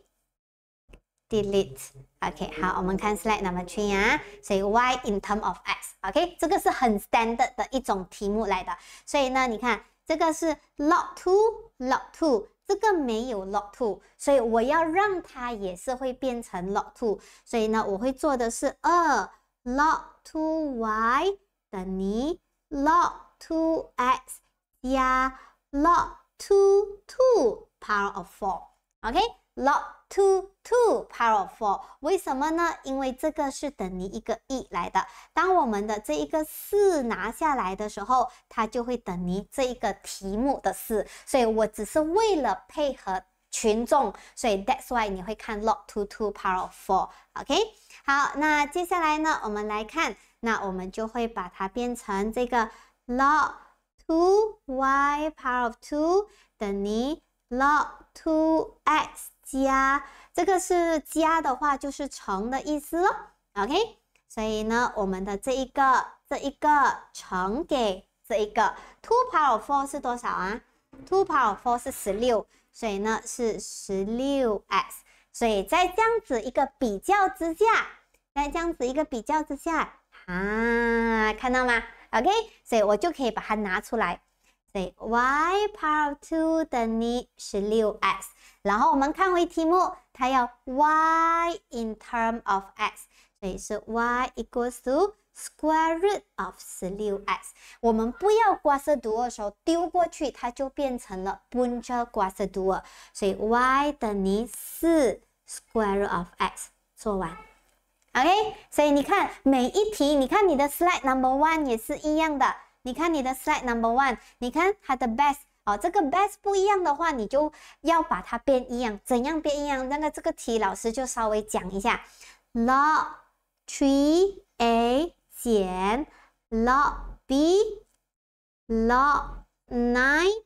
A: Delete. OK，好，我们看 Slide number three 呀。所以 Y in t e r m of X. OK，这个是很 standard 的一种题目来的。所以呢，你看这个是 log two, log two，这个没有 log two，所以我要让它也是会变成 log two。所以呢，我会做的是二 log two Y 等于 log two X 加 log two two power of four. OK，log two two power of four，为什么呢？因为这个是等于一个 e 来的。当我们的这一个四拿下来的时候，它就会等于这一个题目的四。所以我只是为了配合群众，所以 that's why 你会看 log two two power of four。OK，好，那接下来呢，我们来看，那我们就会把它变成这个 log two y power of two 等于 log two x。加，这个是加的话，就是乘的意思喽。OK，所以呢，我们的这一个这一个乘给这一个 two power four 是多少啊？two power four 是十六，所以呢是十六 s。所以在这样子一个比较之下，在这样子一个比较之下啊，看到吗？OK，所以我就可以把它拿出来。所以 y two 等于 16x，然后我们看回题目，它要 y in term of x，所以是 y equals to square root of 16x。我们不要瓜式读的时候丢过去，它就变成了 bunch 瓜式读了。所以 y 等于4 square root of x。做完，OK。所以你看每一题，你看你的 slide number one 也是一样的。你看你的 slide number one，你看它的 b e s t 哦，这个 b e s t 不一样的话，你就要把它变一样。怎样变一样？那个这个题老师就稍微讲一下，log three a 减 log b log nine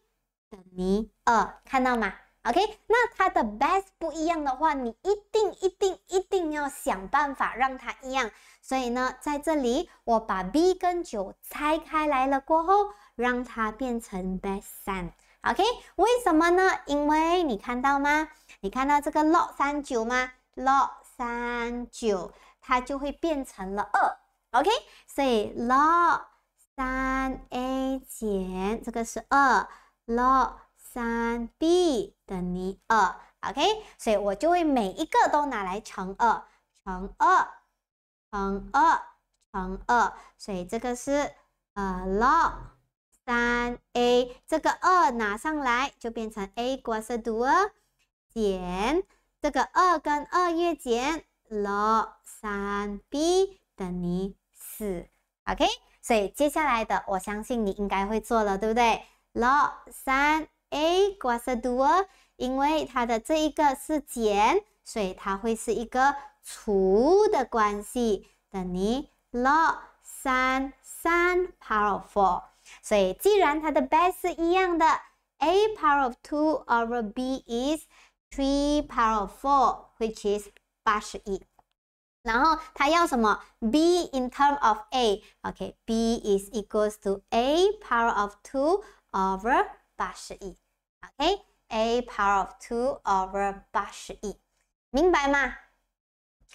A: 等于二，看到吗？OK，那它的 b e s t 不一样的话，你一定一定一定要想办法让它一样。所以呢，在这里我把 b 跟九拆开来了过后，让它变成 b e s t 三。OK，为什么呢？因为你看到吗？你看到这个 log 三九吗？g 三九它就会变成了二。OK，所以 log 三 a 减这个是二 log。三 b 等于二，OK，所以我就会每一个都拿来乘二，乘二，乘二，乘二，所以这个是呃，六三 a，这个二拿上来就变成 a 括色是读二减这个二跟二越减六三 b 等于四，OK，所以接下来的我相信你应该会做了，对不对？六三。a d i v a d e d b 因为它的这一个是减，所以它会是一个除的关系。等你六三三 power four，所以既然它的 base 是一样的，a power of two over b is three power four，which is 八十一。然后它要什么？b in term of a，okay，b is equals to a power of two over 八十亿，OK，a power of two over 八十亿，明白吗？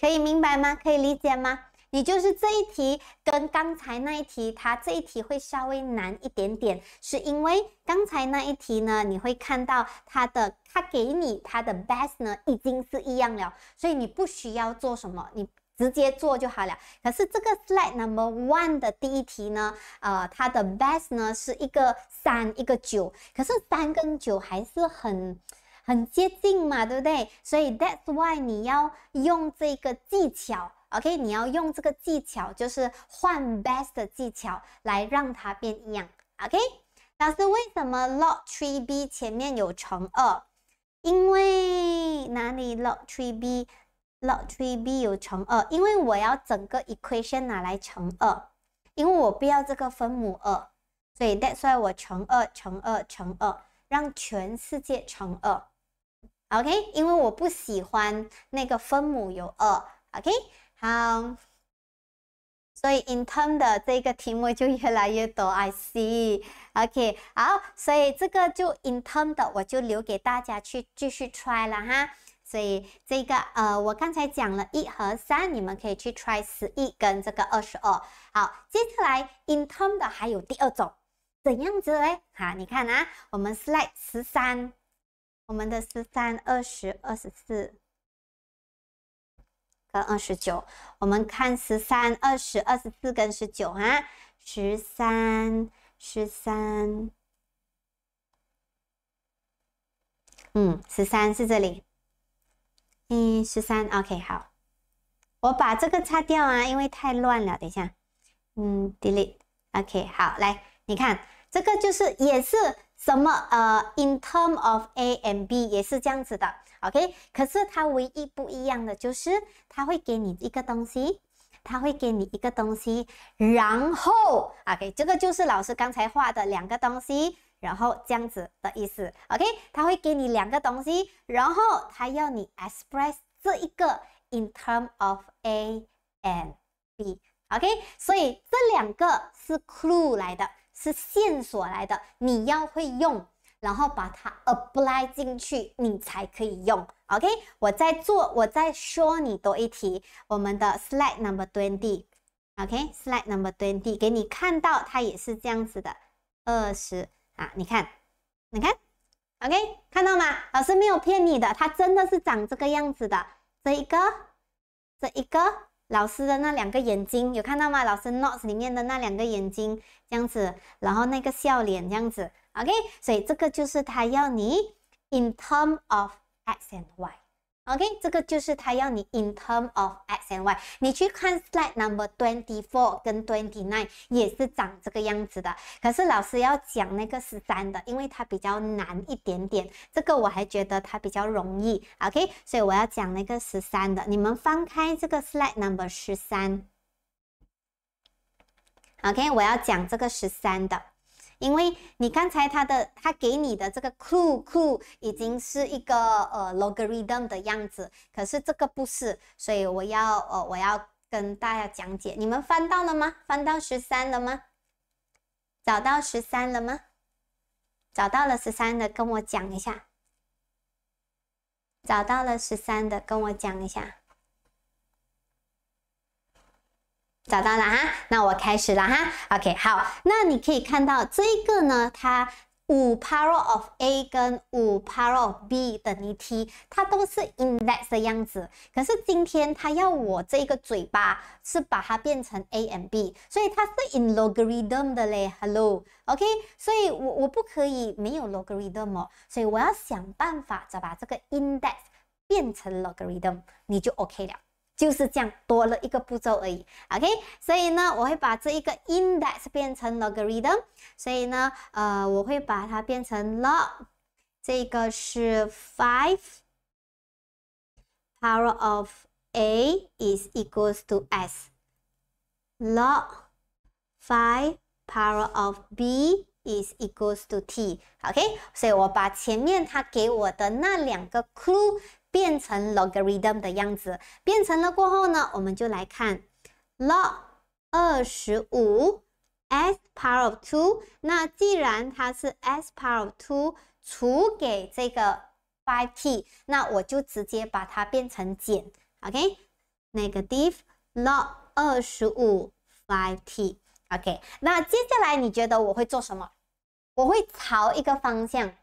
A: 可以明白吗？可以理解吗？你就是这一题跟刚才那一题，它这一题会稍微难一点点，是因为刚才那一题呢，你会看到它的，它给你它的 b e s t 呢已经是一样了，所以你不需要做什么，你。直接做就好了。可是这个 slide number one 的第一题呢，呃，它的 best 呢是一个三一个九，可是三跟九还是很很接近嘛，对不对？所以 that's why 你要用这个技巧，OK？你要用这个技巧，就是换 best 的技巧来让它变一样，OK？老师为什么 lot t r e e B 前面有乘二？因为哪里 lot t r e e B？Not three b 有乘二，因为我要整个 equation 拿来乘二，因为我不要这个分母二，所以 that s why 我乘二乘二乘二，让全世界乘二。OK，因为我不喜欢那个分母有二。OK，好，所以 in term 的这个题目就越来越多。I see。OK，好，所以这个就 in term 的我就留给大家去继续 try 了哈。所以这个呃，我刚才讲了一和三，你们可以去 try 十一跟这个二十二。好，接下来 in t e r m 的还有第二种，怎样子嘞？好，你看啊，我们是来十三，我们的十三、二十二、十四跟二十九。我们看十三、二十二、十四跟十九啊，十三，十三，嗯，十三是这里。嗯，十三，OK，好，我把这个擦掉啊，因为太乱了。等一下，嗯，Delete，OK，好，来，你看，这个就是也是什么呃，In term of A and B，也是这样子的，OK，可是它唯一不一样的就是，它会给你一个东西，它会给你一个东西，然后，OK，这个就是老师刚才画的两个东西。然后这样子的意思。OK，他会给你两个东西，然后他要你 express 这一个 in term of A and B。OK，所以这两个是 clue 来的，是线索来的，你要会用，然后把它 apply 进去，你才可以用。OK，我在做，我在说你多一题，我们的 slide number twenty。OK，slide、o k a number twenty，给你看到它也是这样子的，二十。啊，你看，你看，OK，看到吗？老师没有骗你的，它真的是长这个样子的。这一个，这一个，老师的那两个眼睛有看到吗？老师 NOTS 里面的那两个眼睛这样子，然后那个笑脸这样子，OK。所以这个就是他要你 in t e r m of x and y。OK，这个就是他要你 in term of x and y。你去看 slide number twenty four 跟 twenty nine 也是长这个样子的。可是老师要讲那个十三的，因为它比较难一点点。这个我还觉得它比较容易。OK，所以我要讲那个十三的。你们翻开这个 slide number 十三。OK，我要讲这个十三的。因为你刚才他的他给你的这个 clue clue 已经是一个呃 logarithm 的样子，可是这个不是，所以我要呃我要跟大家讲解。你们翻到了吗？翻到十三了吗？找到十三了吗？找到了十三的跟我讲一下。找到了十三的跟我讲一下。找到了哈，那我开始了哈。OK，好，那你可以看到这一个呢，它五 power of a 跟五 power of b 等于 t，它都是 index 的样子。可是今天它要我这个嘴巴是把它变成 a 和 b，所以它是 in logarithm 的嘞。Hello，OK，所以我我不可以没有 logarithm 哦，所以我要想办法再把这个 index 变成 logarithm，你就 OK 了。就是这样多了一个步骤而已。OK，所以呢，我会把这一个 index 变成 logarithm，所以呢，呃，我会把它变成 log，这个是 five power of a is equals to s log five power of b。is equals to t，OK，、okay? 所以我把前面他给我的那两个 clue 变成 logarithm 的样子，变成了过后呢，我们就来看 log 二十五 s power of two。那既然它是 s power of two 除给这个 five t，那我就直接把它变成减，OK？那个 t i v log 二十五 five t。OK，那接下来你觉得我会做什么？我会朝一个方向。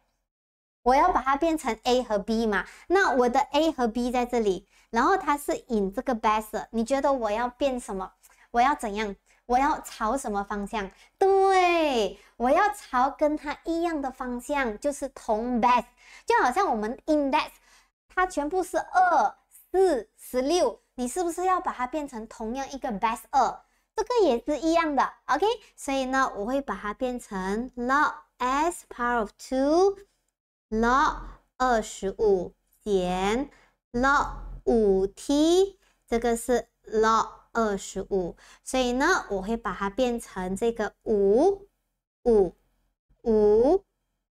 A: 我要把它变成 a 和 b 嘛，那我的 a 和 b 在这里，然后它是引这个 base，你觉得我要变什么？我要怎样？我要朝什么方向？对，我要朝跟它一样的方向，就是同 base，就好像我们 index，它全部是二、四、十六，你是不是要把它变成同样一个 base 二？这个也是一样的，OK。所以呢，我会把它变成 log s power of two。log 二十五减 log 五 t，这个是 log 二十五，所以呢，我会把它变成这个五五五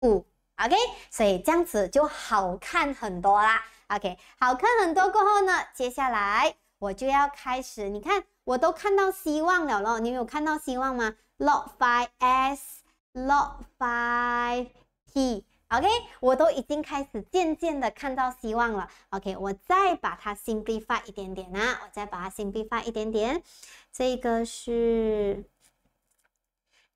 A: 五，OK，所以这样子就好看很多啦，OK，好看很多过后呢，接下来我就要开始，你看我都看到希望了咯，你有看到希望吗？log five s，log five t。OK，我都已经开始渐渐的看到希望了。OK，我再把它 simplify 一点点啊，我再把它 simplify 一点点。这个是，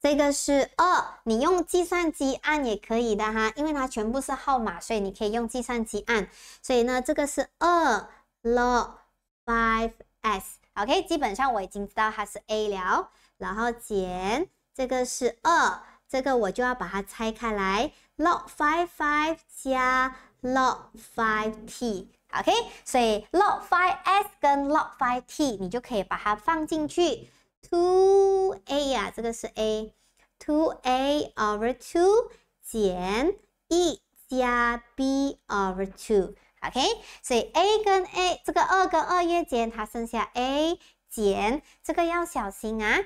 A: 这个是二。你用计算机按也可以的哈，因为它全部是号码，所以你可以用计算机按。所以呢，这个是二了 five s。OK，基本上我已经知道它是 a 了，然后减这个是二。这个我就要把它拆开来，log five five 加 log five t，OK，所以 log five s 跟 log five t，你就可以把它放进去 two a 啊，这个是 a two a over two 减一加 b over two，OK，所以 a 跟 a 这个二跟二约减，它剩下 a 减这个要小心啊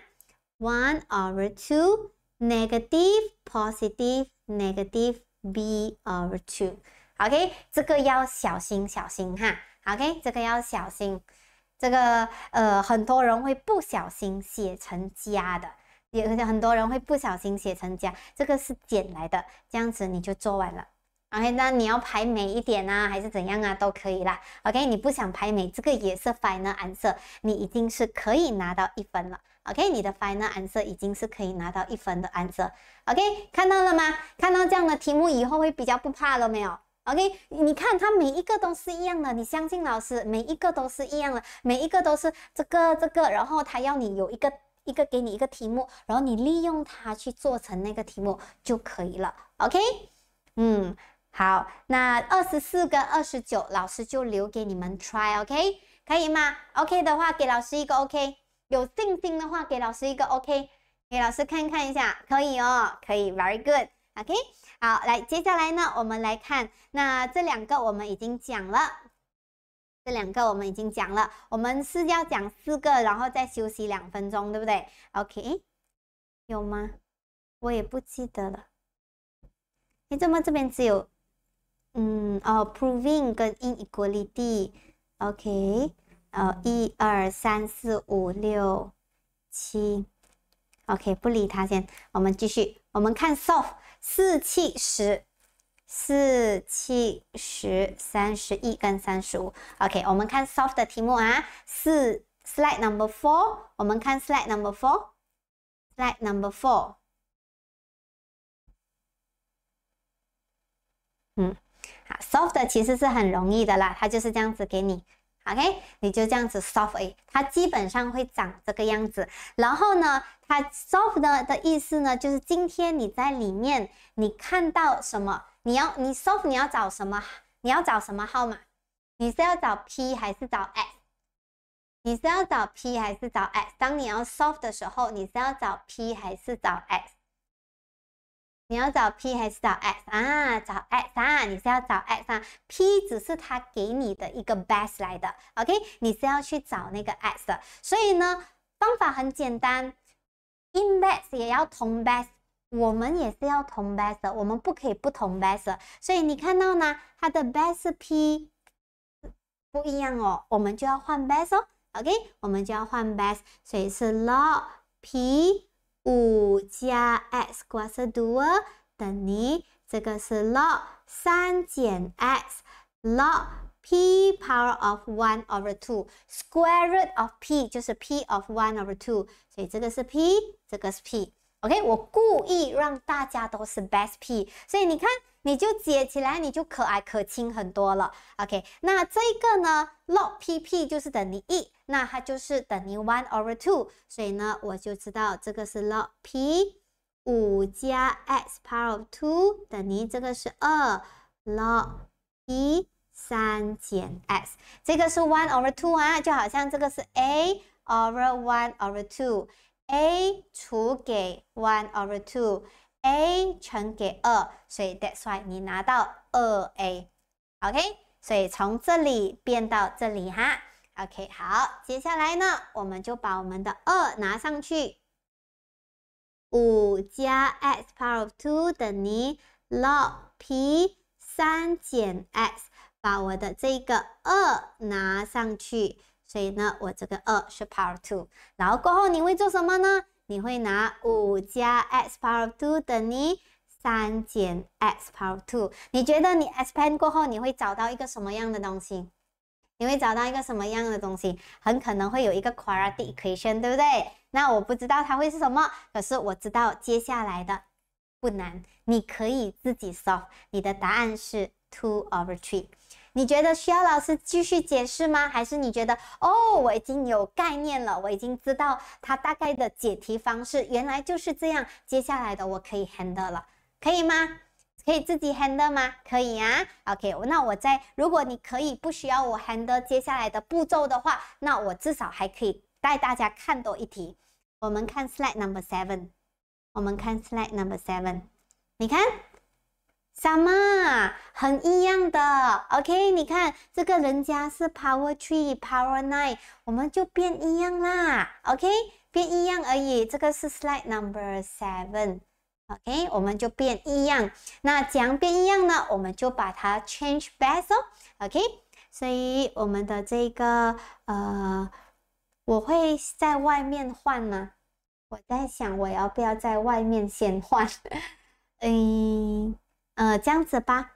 A: ，one over two。Negative, positive, negative, B or two. OK，这个要小心小心哈。OK，这个要小心。这个呃，很多人会不小心写成加的，有很多人会不小心写成加。这个是减来的，这样子你就做完了。OK，那你要排美一点啊，还是怎样啊，都可以啦。OK，你不想排美，这个也是 final answer，你已经是可以拿到一分了。OK，你的 final answer 已经是可以拿到一分的 answer。OK，看到了吗？看到这样的题目以后会比较不怕了没有？OK，你看它每一个都是一样的，你相信老师，每一个都是一样的，每一个都是这个这个，然后他要你有一个一个给你一个题目，然后你利用它去做成那个题目就可以了。OK，嗯。好，那二十四跟二十九，老师就留给你们 try，OK，可以吗？OK 的话，给老师一个 OK，有信心的话，给老师一个 OK，给老师看看一下，可以哦，可以，Very good，OK。好，来，接下来呢，我们来看，那这两个我们已经讲了，这两个我们已经讲了，我们是要讲四个，然后再休息两分钟，对不对？OK，有吗？我也不记得了，你怎么这边只有？嗯，哦，proving 跟 inequality，OK，呃，一二三四五六七，OK，不理他先，我们继续，我们看 solve 四七十，四七十三十一跟三十五，OK，我们看 solve 的题目啊，四 slide number four，我们看 slide number four，slide number four，嗯。Soft 的其实是很容易的啦，它就是这样子给你，OK，你就这样子 soft 诶，它基本上会长这个样子。然后呢，它 soft 的的意思呢，就是今天你在里面你看到什么，你要你 soft 你要找什么，你要找什么号码？你是要找 P 还是找 S？你是要找 P 还是找 S？当你要 soft 的时候，你是要找 P 还是找 S？你要找 p 还是找 s 啊？找 s 啊！你是要找 s 啊？p 只是他给你的一个 best 来的，OK？你是要去找那个 s 的，所以呢，方法很简单，in best 也要同 best，我们也是要同 best 的，我们不可以不同 best，所以你看到呢，它的 best p 不一样哦，我们就要换 best 哦，OK？我们就要换 best，所以是 log p。五加 x 括号的对，等于这个是 log 三减 x，log p power of one over two square root of p 就是 p of one over two，所以这个是 p，这个是 p。OK，我故意让大家都是 best p，所以你看。你就解起来，你就可爱可亲很多了。OK，那这一个呢，log P P 就是等于一，那它就是等于 one over two，所以呢，我就知道这个是 log P 五加 x power of two 等于这个是二 log e 三减 x，这个是 one over two 啊，就好像这个是 a over one over two，a 除给 one over two。a 乘给二，所以 that's why 你拿到二 a，OK，所以从这里变到这里哈，OK，好，接下来呢，我们就把我们的二拿上去，五加 x power of two 等于 log p 三减 x，把我的这个二拿上去，所以呢，我这个二是 power two，然后过后你会做什么呢？你会拿五加 x power of two 等于三减 x power two，你觉得你 expand 过后你会找到一个什么样的东西？你会找到一个什么样的东西？很可能会有一个 quadratic equation，对不对？那我不知道它会是什么，可是我知道接下来的不难，你可以自己 solve，你的答案是 two or three。你觉得需要老师继续解释吗？还是你觉得哦，我已经有概念了，我已经知道它大概的解题方式，原来就是这样。接下来的我可以 handle 了，可以吗？可以自己 handle 吗？可以呀。OK，那我在，如果你可以不需要我 handle 接下来的步骤的话，那我至少还可以带大家看多一题。我们看 slide number seven，我们看 slide number seven，你看。什么很一样的？OK，你看这个人家是 Power Tree Power Nine，我们就变一样啦。OK，变一样而已。这个是 Slide Number Seven。OK，我们就变一样。那想变一样呢，我们就把它 Change Basel。OK，所以我们的这个呃，我会在外面换吗？我在想我要不要在外面先换？嗯。呃，这样子吧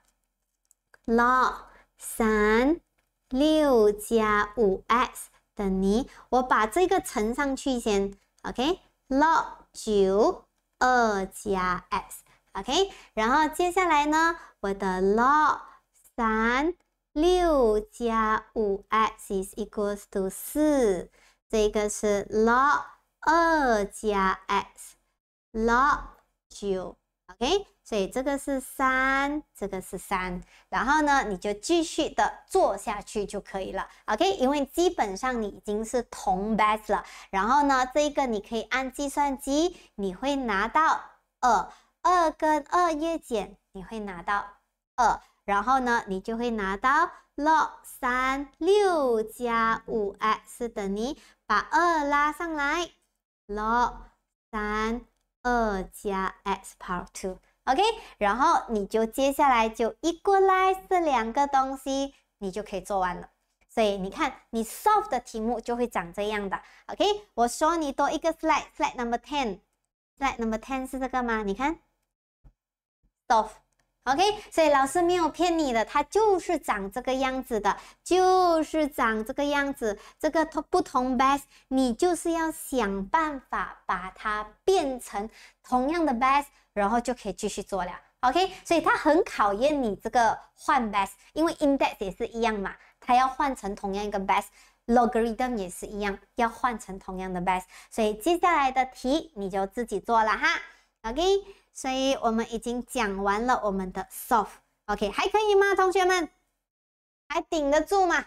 A: ，log 三六加五 x 等于，我把这个乘上去先，OK，log 九二加 x，OK，然后接下来呢，我的 log 三六加五 x is equals to 四，这个是 log 二加 x，log 九，OK。所以这个是三，这个是三，然后呢，你就继续的做下去就可以了。OK，因为基本上你已经是同 base 了。然后呢，这个你可以按计算机，你会拿到二，二跟二约减，你会拿到二。然后呢，你就会拿到 log 三六加五 x 等于把二拉上来，log 三二加 x power two。OK，然后你就接下来就 equalize 这两个东西，你就可以做完了。所以你看，你 solve 的题目就会长这样的。OK，我说你多一个 slide，slide number ten，slide number ten 是这个吗？你看，solve。OK，所以老师没有骗你的，它就是长这个样子的，就是长这个样子。这个同不同 base，你就是要想办法把它变成同样的 base。然后就可以继续做了，OK？所以它很考验你这个换 b e s t 因为 index 也是一样嘛，它要换成同样一个 b e s t l o g a r i t h m 也是一样，要换成同样的 b e s t 所以接下来的题你就自己做了哈，OK？所以我们已经讲完了我们的 soft，OK？还可以吗，同学们？还顶得住吗？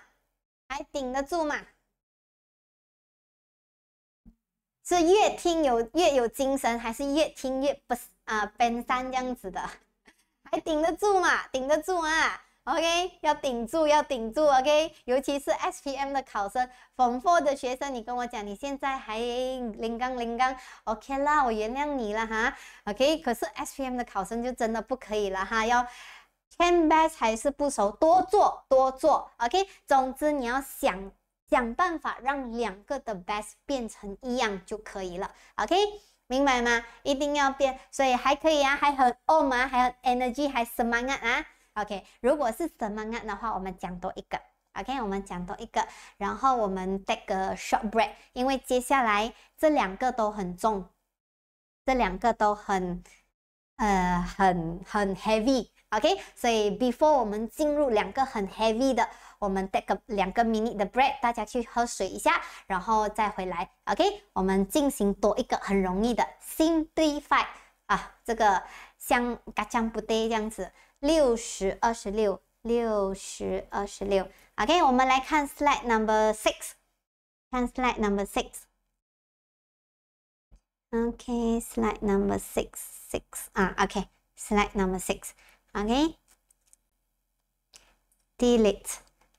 A: 还顶得住吗？是越听有越有精神，还是越听越不？啊，奔三这样子的，还顶得住嘛？顶得住啊？OK，要顶住，要顶住。OK，尤其是 SPM 的考生，Form Four 的学生，你跟我讲，你现在还零杠零杠，OK 啦，我原谅你了哈。OK，可是 SPM 的考生就真的不可以了哈，要 c a n b a s t 还是不熟，多做多做。OK，总之你要想想办法，让两个的 best 变成一样就可以了。OK。明白吗？一定要变，所以还可以啊，还很傲啊？还有 energy，还什么啊？啊，OK，如果是什么啊的话，我们讲多一个，OK，我们讲多一个，然后我们 take a short break，因为接下来这两个都很重，这两个都很，呃，很很 heavy。OK，所以 before 我们进入两个很 heavy 的，我们 take 两个 mini 的 break，大家去喝水一下，然后再回来。OK，我们进行多一个很容易的 simple five 啊，这个像嘎酱不对这样子，六十二十六，六十二十六。OK，我们来看 slide number six，看 slide number six。OK，slide number six，six 啊，OK，slide number six。OK，delete。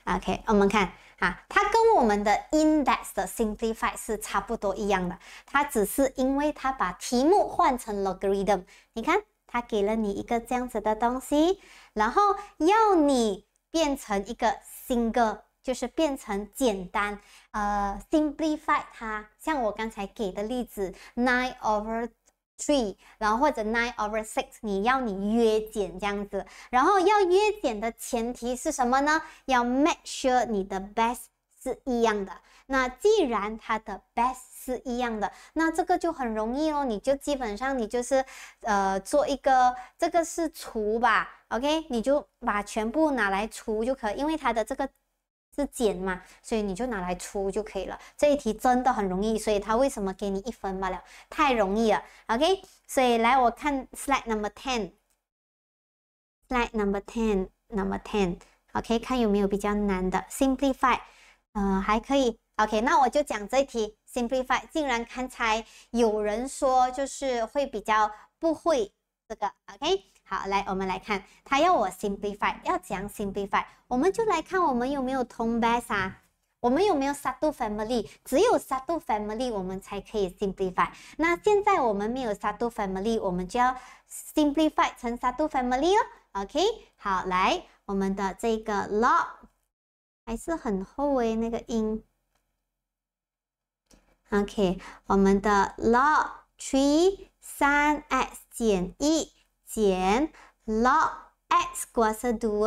A: OK，我们看啊，它跟我们的 index 的 simplify 是差不多一样的，它只是因为它把题目换成 logarithm。你看，它给了你一个这样子的东西，然后要你变成一个新 e 就是变成简单，呃，simplify 它。像我刚才给的例子，nine over。Three，然后或者 nine over six，你要你约减这样子，然后要约减的前提是什么呢？要 make sure 你的 b e s t 是一样的。那既然它的 b e s t 是一样的，那这个就很容易咯，你就基本上你就是，呃，做一个这个是除吧，OK，你就把全部拿来除就可以，因为它的这个。是减嘛，所以你就拿来出就可以了。这一题真的很容易，所以它为什么给你一分罢了？太容易了。OK，所以来我看 slide number ten，slide number ten，number ten。OK，看有没有比较难的 simplify。嗯，还可以。OK，那我就讲这一题 simplify。竟然刚才有人说就是会比较不会这个。OK。好，来，我们来看，他要我 simplify，要讲 simplify，我们就来看我们有没有同 base 啊？我们有没有 s u b t l e family？只有 s u b t l e family 我们才可以 simplify。那现在我们没有 s u b t l e family，我们就要 simplify 成 s u b t l e family 哦。OK，好，来，我们的这个 log 还是很厚诶，那个音。OK，我们的 log 3 3 x 减一。减 log x 广式度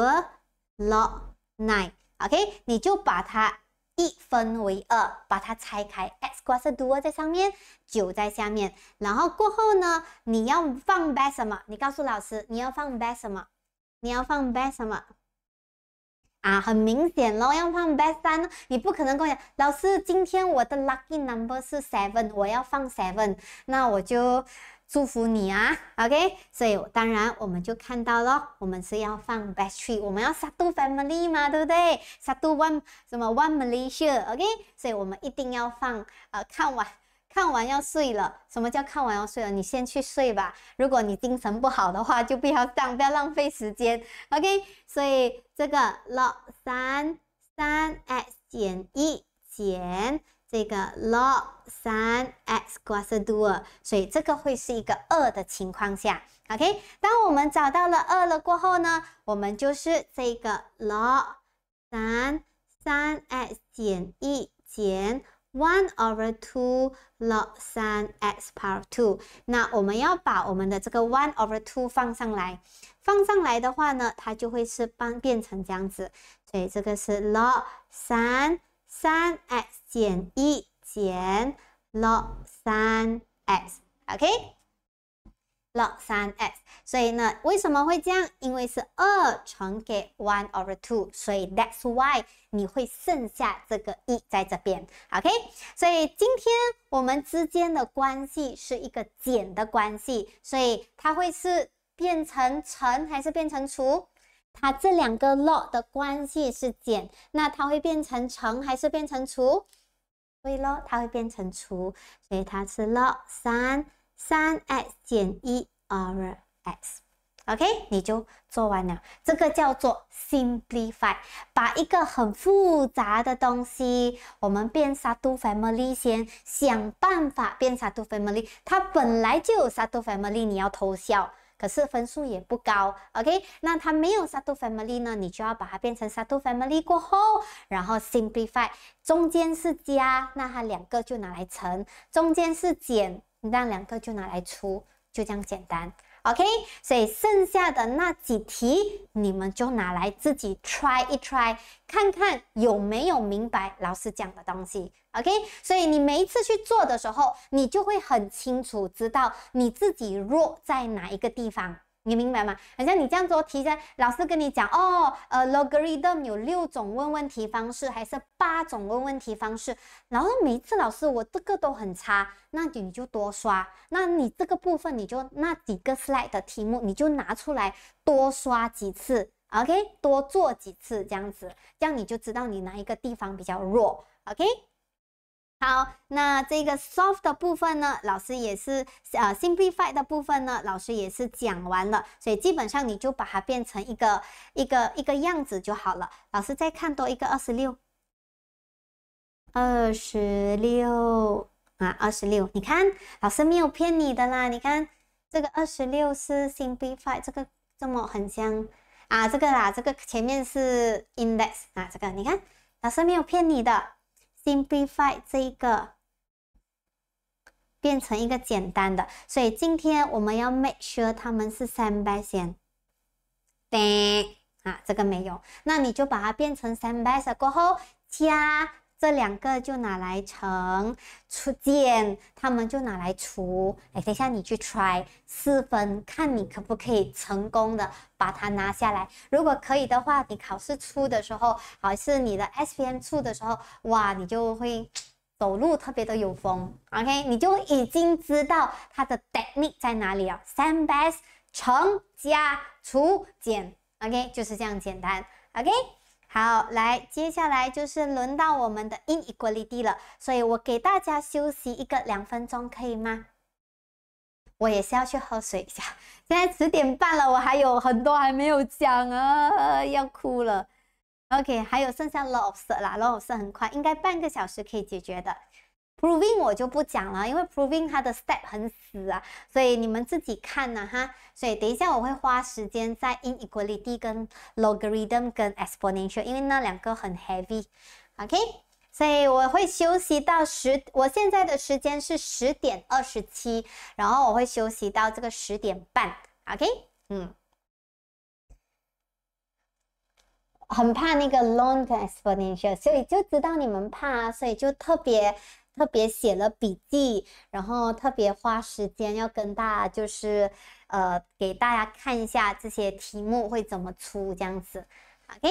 A: log e o k 你就把它一分为二，把它拆开，x 广式度在上面，九在下面。然后过后呢，你要放 b 白什么？你告诉老师，你要放 b 白什么？你要放 b 白什么？啊，很明显咯，要放 best 三呢，你不可能跟我讲，老师，今天我的 lucky number 是 seven，我要放 seven，那我就。祝福你啊，OK，所以当然我们就看到咯，我们是要放 battery，我们要 a t u family 嘛，对不对？a t o one 什么 one Malaysia，OK，所以我们一定要放啊，看完看完要睡了。什么叫看完要睡了？你先去睡吧。如果你精神不好的话，就不要上，不要浪费时间，OK。所以这个六三三 x 减一减。这个 log 三 x 广式 d 所以这个会是一个二的情况下，OK。当我们找到了二了过后呢，我们就是这个 log 三三 x 减一减 one over two log 三 x two。那我们要把我们的这个 one over two 放上来，放上来的话呢，它就会是半变成这样子，所以这个是 log 三。三 x 减一减 log 三 x，OK，log 三 x。所以呢，为什么会这样？因为是二乘给 one over two，所以 that's why 你会剩下这个一在这边，OK。所以今天我们之间的关系是一个减的关系，所以它会是变成乘还是变成除？它这两个 log 的关系是减，那它会变成乘还是变成除？所以喽，它会变成除，所以它是 log 三三 x 减一 r x。OK，你就做完了。这个叫做 simplify，把一个很复杂的东西，我们变 s b t l e family，先想办法变成 t u o family。它本来就有 s two family，你要偷笑。可是分数也不高，OK？那它没有 sato family 呢？你就要把它变成 sato family 过后，然后 simplify。中间是加，那它两个就拿来乘；中间是减，那两个就拿来除。就这样简单。OK，所以剩下的那几题，你们就拿来自己 try 一 try，看看有没有明白老师讲的东西。OK，所以你每一次去做的时候，你就会很清楚知道你自己弱在哪一个地方。你明白吗？好像你这样做题，噻，老师跟你讲，哦，呃，logarithm 有六种问问题方式，还是八种问问题方式？然后每一次老师我这个都很差，那你就多刷，那你这个部分你就那几个 slide 的题目你就拿出来多刷几次，OK，多做几次这样子，这样你就知道你哪一个地方比较弱，OK。好，那这个 soft 的部分呢？老师也是，呃，simplified 的部分呢？老师也是讲完了，所以基本上你就把它变成一个一个一个样子就好了。老师再看多一个二十六，二十六啊，二十六，你看，老师没有骗你的啦。你看这个二十六是 simplified，这个这么很像啊，这个啦，这个前面是 index 啊，这个你看，老师没有骗你的。Simplify 这一个变成一个简单的，所以今天我们要 make sure 他们是三百先。对啊，这个没有，那你就把它变成三百色过后加。这两个就拿来乘、除、减，他们就拿来除。哎，等一下你去 try 四分，看你可不可以成功的把它拿下来。如果可以的话，你考试出的时候，好是你的 SPM 出的时候，哇，你就会走路特别的有风。OK，你就已经知道它的 technique 在哪里了。三 base 乘、加、除、减。OK，就是这样简单。OK。好，来，接下来就是轮到我们的英语国力弟了，所以我给大家休息一个两分钟，可以吗？我也是要去喝水一下。现在十点半了，我还有很多还没有讲啊，要哭了。OK，还有剩下 l 的老师啦，s s 很快，应该半个小时可以解决的。Proving 我就不讲了，因为 Proving 它的 step 很死啊，所以你们自己看呢哈。所以等一下我会花时间在 inequality 跟 logarithm 跟 exponential，因为那两个很 heavy。OK，所以我会休息到十，我现在的时间是十点二十七，然后我会休息到这个十点半。OK，嗯，很怕那个 long exponential，所以就知道你们怕，所以就特别。特别写了笔记，然后特别花时间要跟大家，就是，呃，给大家看一下这些题目会怎么出这样子，OK。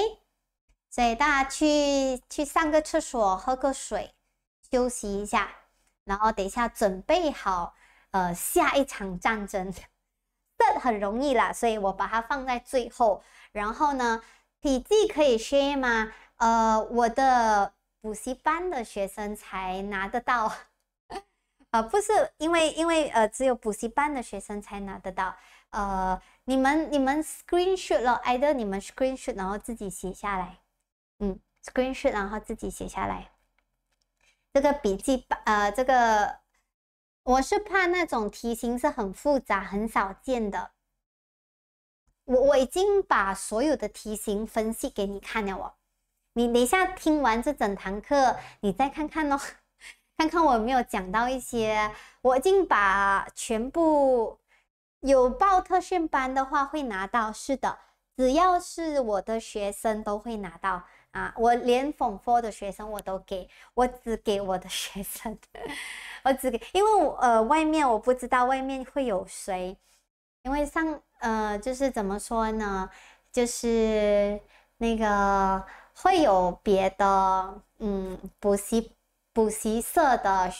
A: 所以大家去去上个厕所，喝个水，休息一下，然后等一下准备好，呃，下一场战争，这很容易啦，所以我把它放在最后。然后呢，笔记可以 share 吗？呃，我的。补习班的学生才拿得到，啊，不是因为因为呃，只有补习班的学生才拿得到，呃，你们你们 screenshot h 挨着你们 screenshot，然后自己写下来，嗯，screenshot，然后自己写下来，这个笔记本，呃，这个我是怕那种题型是很复杂、很少见的，我我已经把所有的题型分析给你看了，哦。你等一下听完这整堂课，你再看看哦，看看我有没有讲到一些。我已经把全部有报特训班的话会拿到，是的，只要是我的学生都会拿到啊。我连讽佛的学生我都给，我只给我的学生，我只给，因为我呃，外面我不知道外面会有谁，因为上呃就是怎么说呢，就是那个。会有别的嗯补习补习社的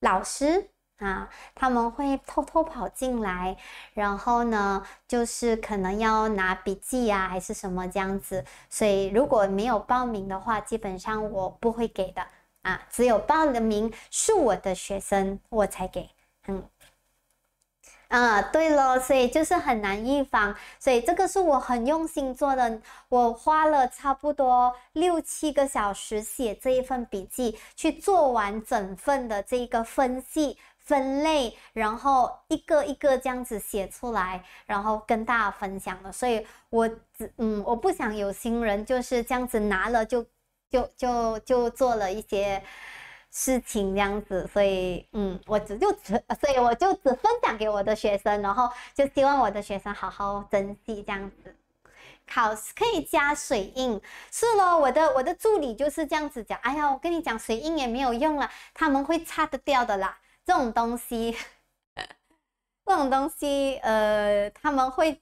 A: 老师啊，他们会偷偷跑进来，然后呢，就是可能要拿笔记啊，还是什么这样子。所以如果没有报名的话，基本上我不会给的啊，只有报了名是我的学生，我才给。嗯。啊，对咯，所以就是很难预防，所以这个是我很用心做的，我花了差不多六七个小时写这一份笔记，去做完整份的这个分析分类，然后一个一个这样子写出来，然后跟大家分享的。所以，我只嗯，我不想有新人就是这样子拿了就就就就做了一些。事情这样子，所以嗯，我只就只所以我就只分享给我的学生，然后就希望我的学生好好珍惜这样子。考可以加水印，是咯，我的我的助理就是这样子讲，哎呀，我跟你讲，水印也没有用了，他们会擦得掉的啦。这种东西，这种东西，呃，他们会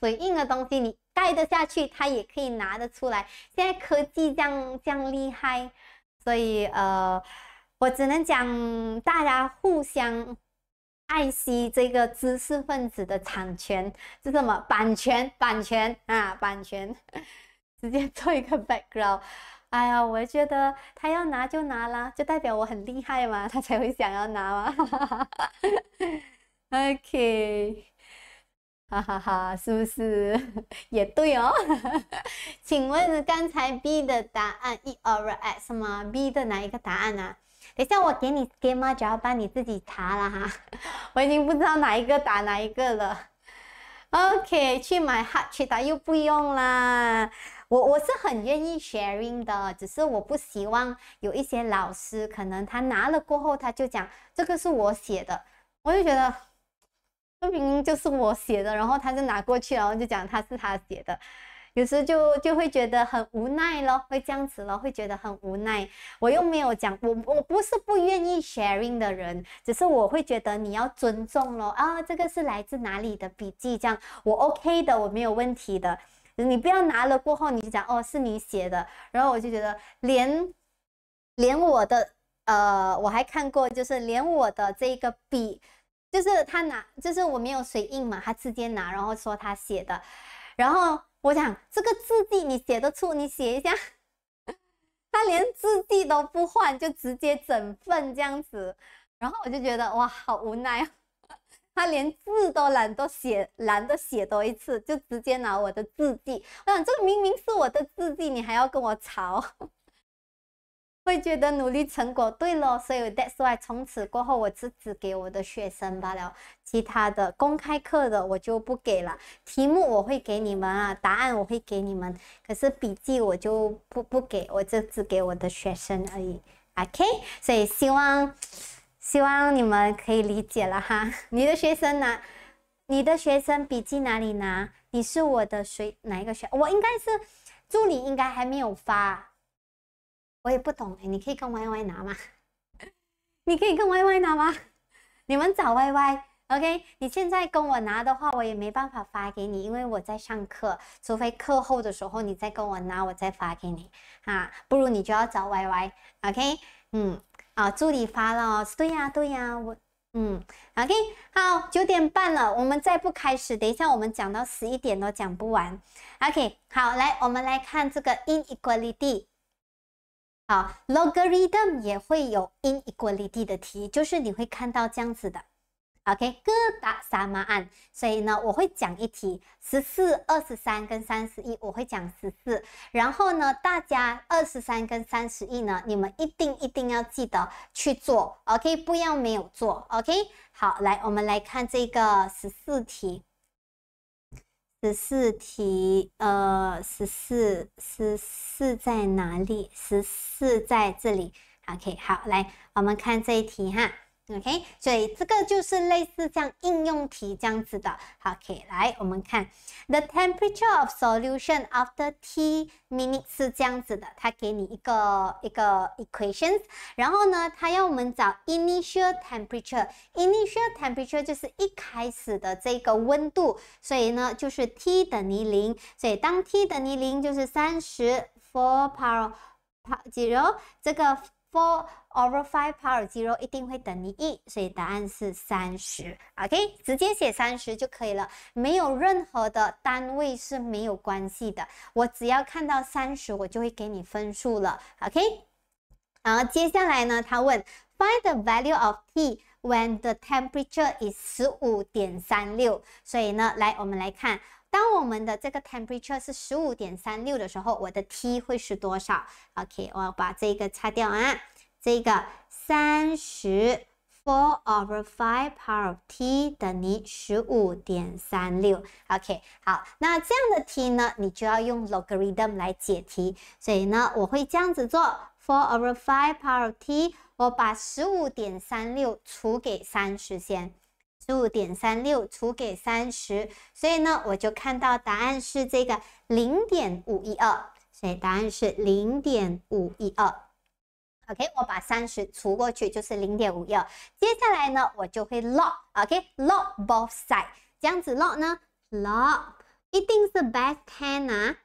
A: 水印的东西，你盖得下去，他也可以拿得出来。现在科技这样这样厉害。所以，呃，我只能讲大家互相爱惜这个知识分子的产权是什么？版权，版权啊，版权，直接做一个 background。哎呀，我觉得他要拿就拿了，就代表我很厉害嘛，他才会想要拿嘛。OK。哈哈哈，是不是 也对哦？请问刚才 B 的答案 E 或者 S 吗？B 的哪一个答案啊？等下我给你给妈脚帮你自己查了哈，我已经不知道哪一个打哪一个了。OK，去买 h o t c h 他又不用啦。我我是很愿意 sharing 的，只是我不希望有一些老师，可能他拿了过后，他就讲这个是我写的，我就觉得。分明就是我写的，然后他就拿过去，然后就讲他是他写的，有时就就会觉得很无奈咯，会这样子咯，会觉得很无奈。我又没有讲我，我不是不愿意 sharing 的人，只是我会觉得你要尊重咯。啊，这个是来自哪里的笔记这样，我 OK 的，我没有问题的，你不要拿了过后你就讲哦是你写的，然后我就觉得连连我的，呃，我还看过就是连我的这个笔。就是他拿，就是我没有水印嘛，他直接拿，然后说他写的，然后我想这个字迹你写得出，你写一下，他连字迹都不换，就直接整份这样子，然后我就觉得哇，好无奈，啊，他连字都懒得写，懒得写多一次，就直接拿我的字迹，我想这个明明是我的字迹，你还要跟我吵。会觉得努力成果对了，所以 that's why 从此过后，我只只给我的学生罢了，其他的公开课的我就不给了。题目我会给你们啊，答案我会给你们，可是笔记我就不不给我，就只给我的学生而已。OK，所以希望希望你们可以理解了哈。你的学生拿，你的学生笔记哪里拿？你是我的谁？哪一个学？我应该是助理，应该还没有发。我也不懂，哎，你可以跟 Y Y 拿吗？你可以跟 Y Y 拿吗？你们找 Y Y，OK？你现在跟我拿的话，我也没办法发给你，因为我在上课，除非课后的时候你再跟我拿，我再发给你啊。不如你就要找 Y Y，OK？嗯，啊，助理发了，对呀，对呀，我，嗯，OK，好，九点半了，我们再不开始，等一下我们讲到十一点都讲不完，OK？好，来，我们来看这个 inequality。好，logarithm 也会有 in e q u a l i t y 的题，就是你会看到这样子的，OK，各打沙马案？所以呢，我会讲一题，十四、二十三跟三十一，我会讲十四，然后呢，大家二十三跟三十一呢，你们一定一定要记得去做，OK，不要没有做，OK。好，来，我们来看这个十四题。十四题，呃，十四十四在哪里？十四在这里。OK，好，来，我们看这一题哈。o k 所以这个就是类似像应用题这样子的。o k 以来我们看，the temperature of solution after t minutes 是这样子的。它给你一个一个 equations，然后呢，它要我们找 initial temperature。initial temperature 就是一开始的这个温度，所以呢就是 t 等于零。所以当 t 等于零就是三十 four power zero 这个 four。Over five power 肌肉一定会等于一，所以答案是三十。OK，直接写三十就可以了，没有任何的单位是没有关系的。我只要看到三十，我就会给你分数了。OK，然后接下来呢，他问 Find the value of t when the temperature is 十五点三六。所以呢，来我们来看，当我们的这个 temperature 是十五点三六的时候，我的 t 会是多少？OK，我把这个擦掉啊。这个三十 four over five power of t 等于十五点三六，OK，好，那这样的题呢，你就要用 logarithm 来解题。所以呢，我会这样子做，four over five power of t，我把十五点三六除给三十先，十五点三六除给三十，所以呢，我就看到答案是这个零点五一二，所以答案是零点五一二。OK，我把三十除过去就是零点五一二。接下来呢，我就会 log，OK，log both side，这样子 log 呢，log 一定是 b e s t ten 啊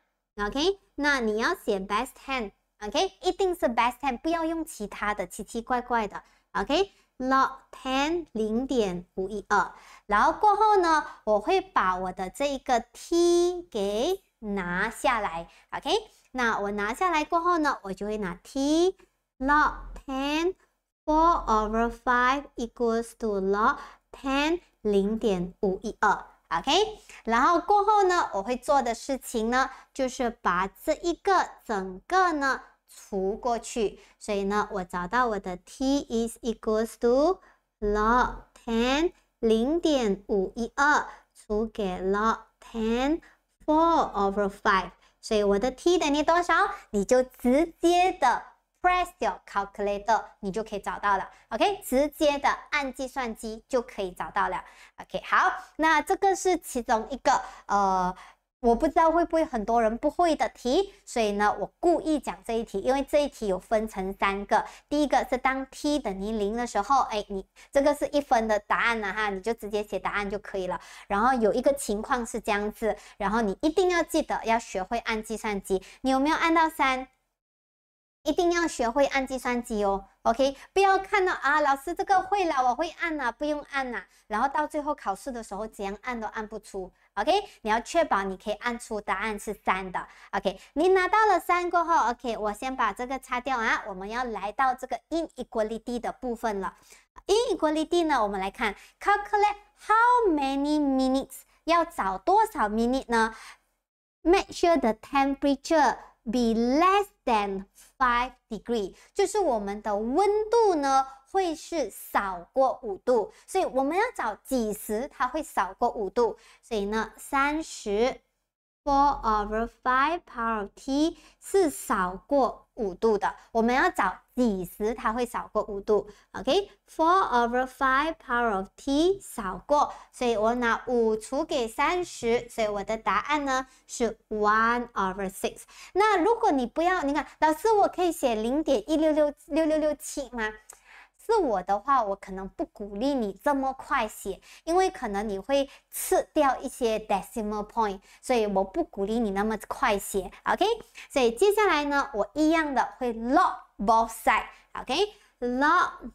A: ，OK，那你要写 b e s t ten，OK，一定是 b e s t ten，不要用其他的奇奇怪怪的，OK，log ten 零点五一二，然后过后呢，我会把我的这一个 t 给拿下来，OK，那我拿下来过后呢，我就会拿 t。log ten four over five equals to log ten 零点五一二，OK。然后过后呢，我会做的事情呢，就是把这一个整个呢除过去。所以呢，我找到我的 t is equals to log ten 零点五一二除给了 ten four over five。所以我的 t 等于多少？你就直接的。Press your calculator，你就可以找到了。OK，直接的按计算机就可以找到了。OK，好，那这个是其中一个，呃，我不知道会不会很多人不会的题，所以呢，我故意讲这一题，因为这一题有分成三个，第一个是当 t 等于零的时候，哎，你这个是一分的答案了哈，你就直接写答案就可以了。然后有一个情况是这样子，然后你一定要记得要学会按计算机，你有没有按到三？一定要学会按计算机哦，OK？不要看到啊，老师这个会了，我会按了，不用按了。然后到最后考试的时候，怎样按都按不出，OK？你要确保你可以按出答案是三的，OK？你拿到了三过后，OK？我先把这个擦掉啊，我们要来到这个 in equality 的部分了。inequality 呢，我们来看 calculate how many minutes 要找多少 m i n u t e 呢？Make sure the temperature be less than Five degree，就是我们的温度呢，会是少过五度，所以我们要找几时它会少过五度，所以呢，三十。Four over five power of t 是少过五度的，我们要找几时它会少过五度？OK，four over five power of t 少过，所以我拿五除给三十，所以我的答案呢是 one over six。那如果你不要，你看老师，我可以写零点一六六六六六七吗？是我的话，我可能不鼓励你这么快写，因为可能你会吃掉一些 decimal point，所以我不鼓励你那么快写。OK，所以接下来呢，我一样的会 log both side。OK，log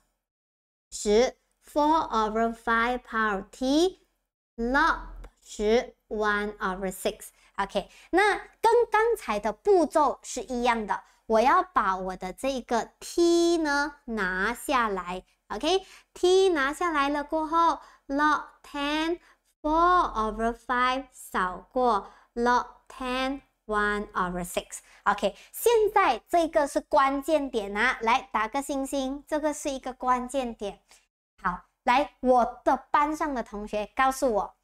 A: 十 four over five power t，log 十 one over six。OK，那跟刚才的步骤是一样的。我要把我的这个 T 呢拿下来，OK？T 拿下来了过后，log ten four over five 少过 log ten one over six，OK？现在这个是关键点啊，来打个星星，这个是一个关键点。好，来我的班上的同学告诉我，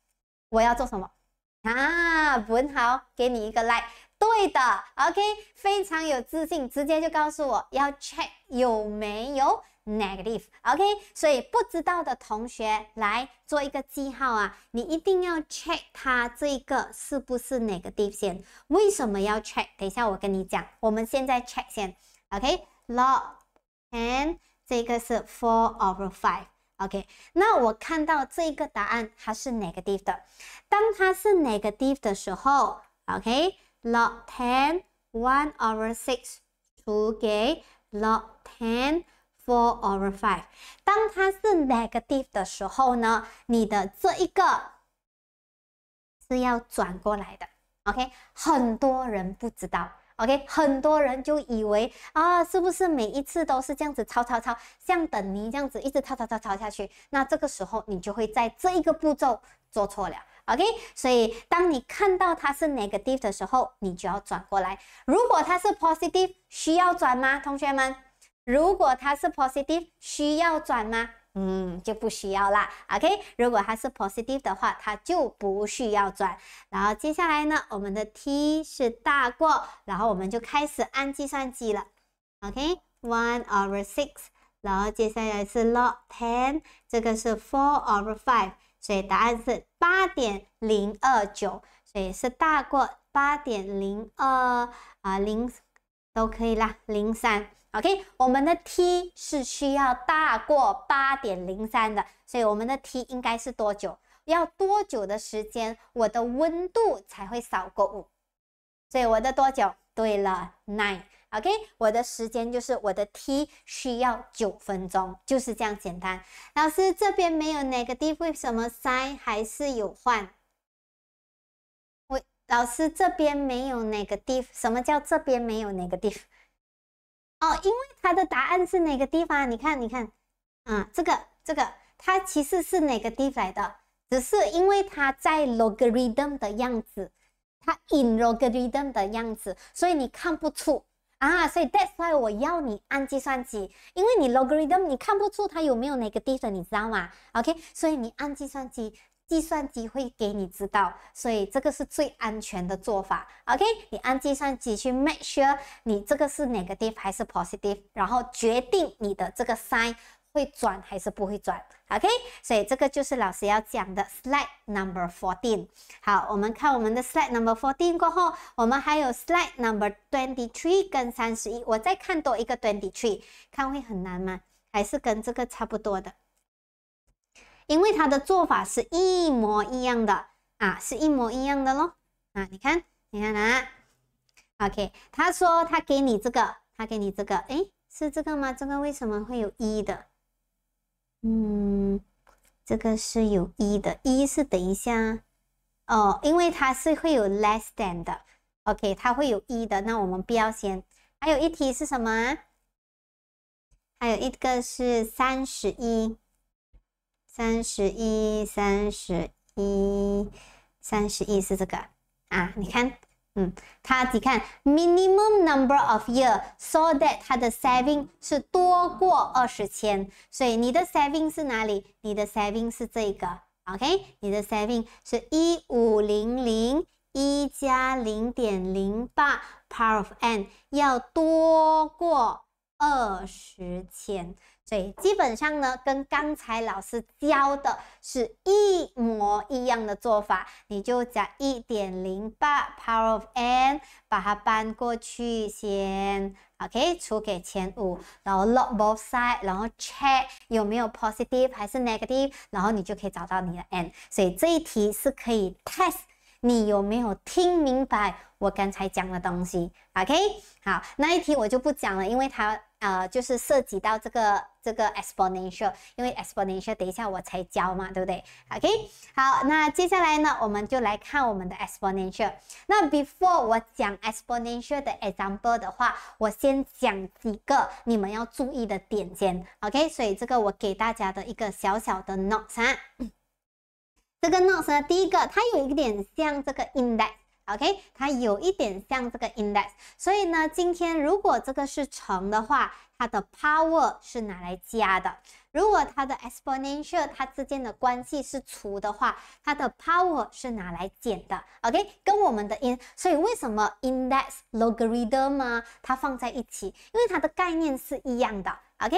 A: 我要做什么啊？文豪，给你一个 like。对的，OK，非常有自信，直接就告诉我要 check 有没有 negative，OK，所以不知道的同学来做一个记号啊，你一定要 check 它这一个是不是哪个 d e e 先，为什么要 check？等一下我跟你讲，我们现在 check 先，OK，log，and 这个是 four over five，OK，那我看到这个答案它是 negative 的，当它是 negative 的时候，OK。log ten one over six 除给 log ten four over five，当它是 negative 的时候呢，你的这一个是要转过来的。OK，很多人不知道。OK，很多人就以为啊，是不是每一次都是这样子抄抄抄，像等你这样子一直抄抄抄抄下去，那这个时候你就会在这一个步骤做错了。OK，所以当你看到它是 negative 的时候，你就要转过来。如果它是 positive，需要转吗？同学们，如果它是 positive，需要转吗？嗯，就不需要啦。OK，如果它是 positive 的话，它就不需要转。然后接下来呢，我们的 T 是大过，然后我们就开始按计算机了。OK，one over six，然后接下来是 log ten，这个是 four over five。所以答案是八点零二九，所以是大过八点零二啊零，都可以啦零三。OK，我们的 T 是需要大过八点零三的，所以我们的 T 应该是多久？要多久的时间，我的温度才会少过五？所以我的多久？对了，nine。OK，我的时间就是我的 T 需要九分钟，就是这样简单。老师这边没有哪个地为什么塞还是有换，我老师这边没有哪个地方，什么叫这边没有哪个地方？哦，因为它的答案是哪个地方？你看，你看，啊，这个这个，它其实是哪个地方来的？只是因为它在 logarithm 的样子，它 in logarithm 的样子，所以你看不出。啊，所以 that's why 我要你按计算机，因为你 logarithm 你看不出它有没有哪个地方，你知道吗？OK，所以你按计算机，计算机会给你知道，所以这个是最安全的做法。OK，你按计算机去 make sure 你这个是哪个地方还是 positive，然后决定你的这个 sign。会转还是不会转？OK，所以这个就是老师要讲的 slide number fourteen。好，我们看我们的 slide number fourteen 过后，我们还有 slide number twenty three 跟三十一。我再看多一个 twenty three，看会很难吗？还是跟这个差不多的？因为他的做法是一模一样的啊，是一模一样的咯。啊，你看，你看啊 o k 他说他给你这个，他给你这个，诶，是这个吗？这个为什么会有一的？嗯，这个是有一的，一是等一下，哦，因为它是会有 less than 的，OK，它会有一的。那我们标先，还有一题是什么？还有一个是三十一，三十一，三十一，三十一是这个啊，你看。嗯，他只看 minimum number of year，so that 它的 saving 是多过二十千。所以你的 saving 是哪里？你的 saving 是这个，OK？你的 saving 是一五零零一加零点零八 power of n，要多过二十千。所以基本上呢，跟刚才老师教的是一模一样的做法，你就讲一点零八 power of n，把它搬过去先，OK，除给前五，然后 lock both side，然后 check 有没有 positive 还是 negative，然后你就可以找到你的 n。所以这一题是可以 test 你有没有听明白我刚才讲的东西，OK？好，那一题我就不讲了，因为它。呃，就是涉及到这个这个 exponential，因为 exponential 等一下我才教嘛，对不对？OK，好，那接下来呢，我们就来看我们的 exponential。那 before 我讲 exponential 的 example 的话，我先讲几个你们要注意的点先，OK？所以这个我给大家的一个小小的 notes 啊，这个 notes 呢，第一个它有一点像这个 index。OK，它有一点像这个 index，所以呢，今天如果这个是乘的话，它的 power 是拿来加的；如果它的 exponential，它之间的关系是除的话，它的 power 是拿来减的。OK，跟我们的 in，所以为什么 index logarithm 啊，它放在一起？因为它的概念是一样的。OK，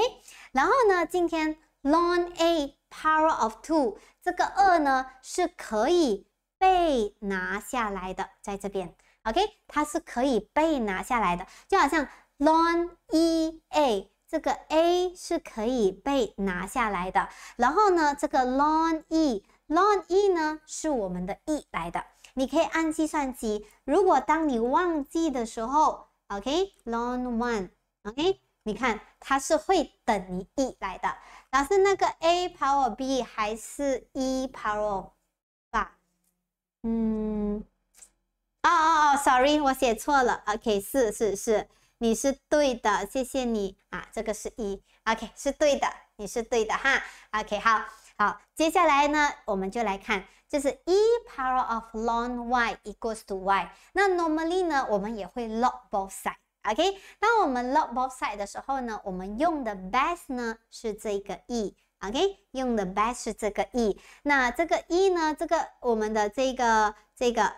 A: 然后呢，今天 l o a power of two，这个二呢是可以。被拿下来的，在这边，OK，它是可以被拿下来的，就好像 l o n e a 这个 a 是可以被拿下来的。然后呢，这个 l o n e l o n e 呢是我们的 e 来的。你可以按计算机，如果当你忘记的时候，OK，l o n one，OK，你看它是会等于 e 来的。老师，那个 a power b 还是 e power？嗯，哦哦哦，sorry，我写错了。OK，是是是，你是对的，谢谢你啊。这个是一，OK，是对的，你是对的哈。OK，好好，接下来呢，我们就来看，这是 e power of l n y equals to y。那 normally 呢，我们也会 log both side。OK，当我们 log both side 的时候呢，我们用的 b e s t 呢是这个 e。OK，用的 best 这个 e，那这个 e 呢？这个我们的这个这个，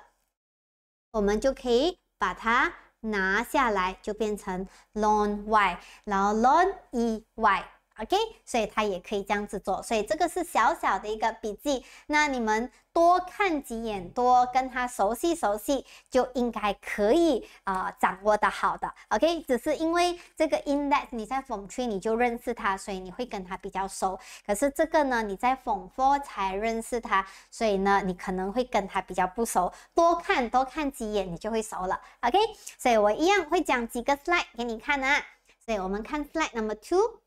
A: 我们就可以把它拿下来，就变成 long y，然后 long e y。OK，所以它也可以这样子做，所以这个是小小的一个笔记。那你们多看几眼，多跟它熟悉熟悉，就应该可以啊掌握的好的。OK，只是因为这个 index 你在 Form Three 你就认识它，所以你会跟它比较熟。可是这个呢你在 Form Four 才认识它，所以呢你可能会跟它比较不熟。多看多看几眼，你就会熟了。OK，所以我一样会讲几个 slide 给你看啊。所以我们看 slide number two。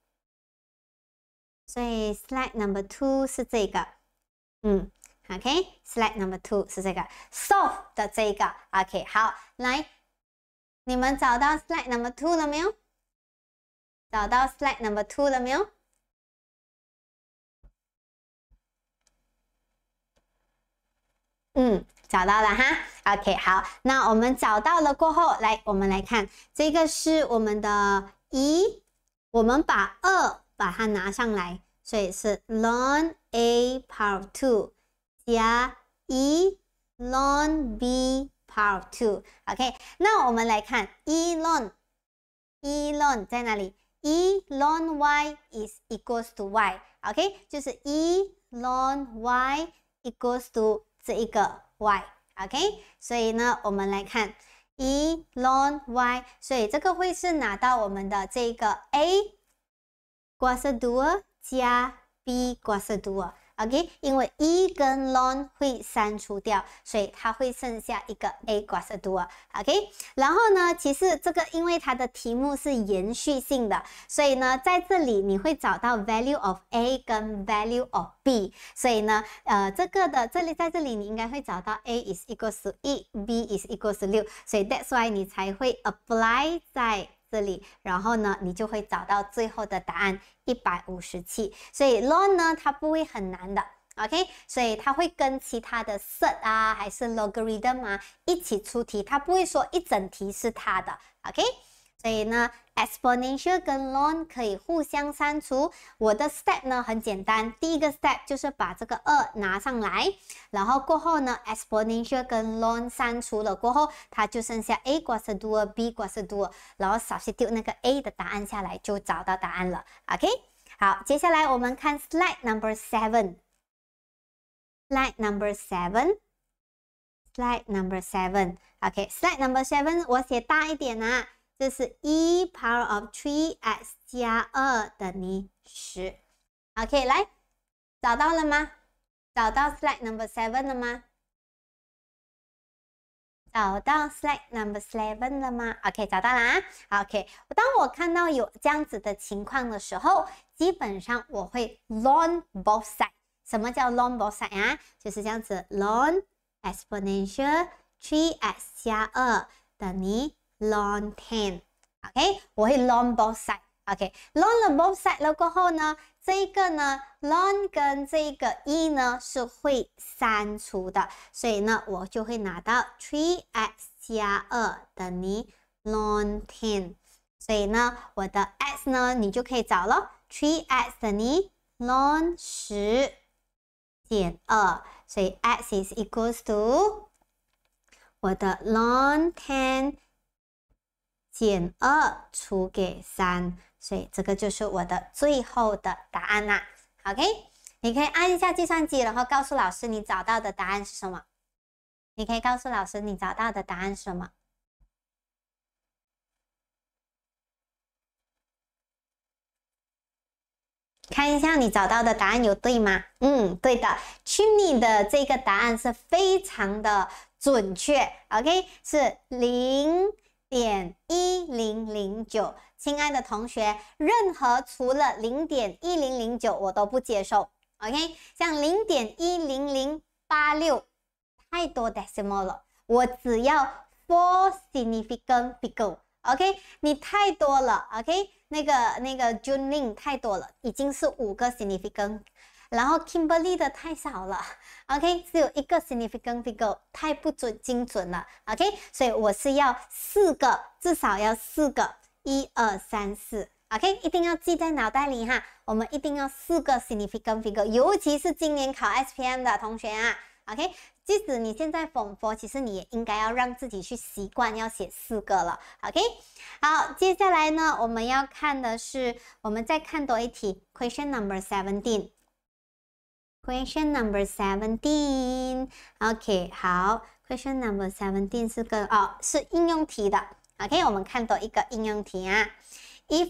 A: 所以 slide number two 是这个，嗯，OK，slide number two 是这个 soft 的这个，OK，好，来，你们找到 slide number two 了没有？找到 slide number two 了没有？嗯，找到了哈，OK，好，那我们找到了过后，来我们来看，这个是我们的一，我们把二。把它拿上来，所以是 ln a power two 加一 ln b power two。OK，那我们来看 ln，ln 在哪里？ln y is equals to y。OK，就是 ln y equals to 这一个 y。OK，所以呢，我们来看 ln y，所以这个会是拿到我们的这个 a。a s 多 u a 加 b s q u a o OK，因为 e 跟 long 会删除掉，所以它会剩下一个 a s q u a o k 然后呢，其实这个因为它的题目是延续性的，所以呢，在这里你会找到 value of a 跟 value of b。所以呢，呃，这个的这里在这里你应该会找到 a is equal to 一，b is equal to 六，所以 that's why 你才会 apply 在这里，然后呢，你就会找到最后的答案一百五十七。所以 log 呢，它不会很难的，OK？所以它会跟其他的 set 啊，还是 logarithm 啊，一起出题，它不会说一整题是它的，OK？所以呢，exponential 跟 ln 可以互相删除。我的 step 呢很简单，第一个 step 就是把这个二拿上来，然后过后呢，exponential 跟 ln 删除了过后，它就剩下 a 挂是 du，b 挂是 du，然后少去丢那个 a 的答案下来，就找到答案了。OK，好，接下来我们看 slide number seven，slide number seven，slide number seven，OK，slide number seven 我写大一点啊。这是一 power of three x 加二等于十，OK，来找到了吗？找到 slide number seven 了吗？找到 slide number seven 了吗？OK，找到了啊，OK。当我看到有这样子的情况的时候，基本上我会 log both side。什么叫 log both side 啊？就是这样子 log exponential three x 加二等于。Long ten, OK，我会 long both side, OK, long 了 both side 了过后呢，这一个呢 long 跟这个 e 呢是会删除的，所以呢我就会拿到 three x 加二等于 long ten，所以呢我的 x 呢你就可以找了 three x 等于 long 十减二，所以 x is equals to 我的 long ten。减二除给三，所以这个就是我的最后的答案啦。OK，你可以按一下计算机，然后告诉老师你找到的答案是什么？你可以告诉老师你找到的答案是什么？看一下你找到的答案有对吗？嗯，对的 c h n y 的这个答案是非常的准确。OK，是零。点一零零九，亲爱的同学，任何除了零点一零零九，我都不接受。OK，像零点一零零八六，太多 decimal 了，我只要 four significant figure。OK，你太多了。OK，那个那个 Jun Lin 太多了，已经是五个 significant。然后 Kimberly 的太少了，OK，只有一个 significant figure，太不准、精准了，OK，所以我是要四个，至少要四个，一二三四，OK，一定要记在脑袋里哈，我们一定要四个 significant figure，尤其是今年考 S P M 的同学啊，OK，即使你现在仿佛，其实你也应该要让自己去习惯要写四个了，OK。好，接下来呢，我们要看的是，我们再看多一题，Question number seventeen。Question number seventeen. Question number seventeen If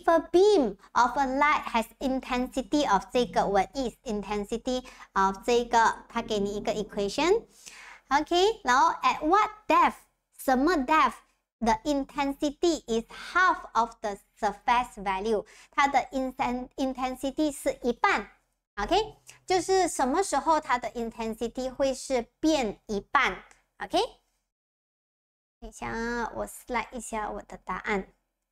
A: a beam of a light has intensity of 这个 what is intensity of 这个，它给你一个 equation。OK，然后 at what depth 什么 depth the intensity is half of the surface value，它的 intensity 是一半。OK，就是什么时候它的 intensity 会是变一半？OK，等一下，我 slide 一下我的答案。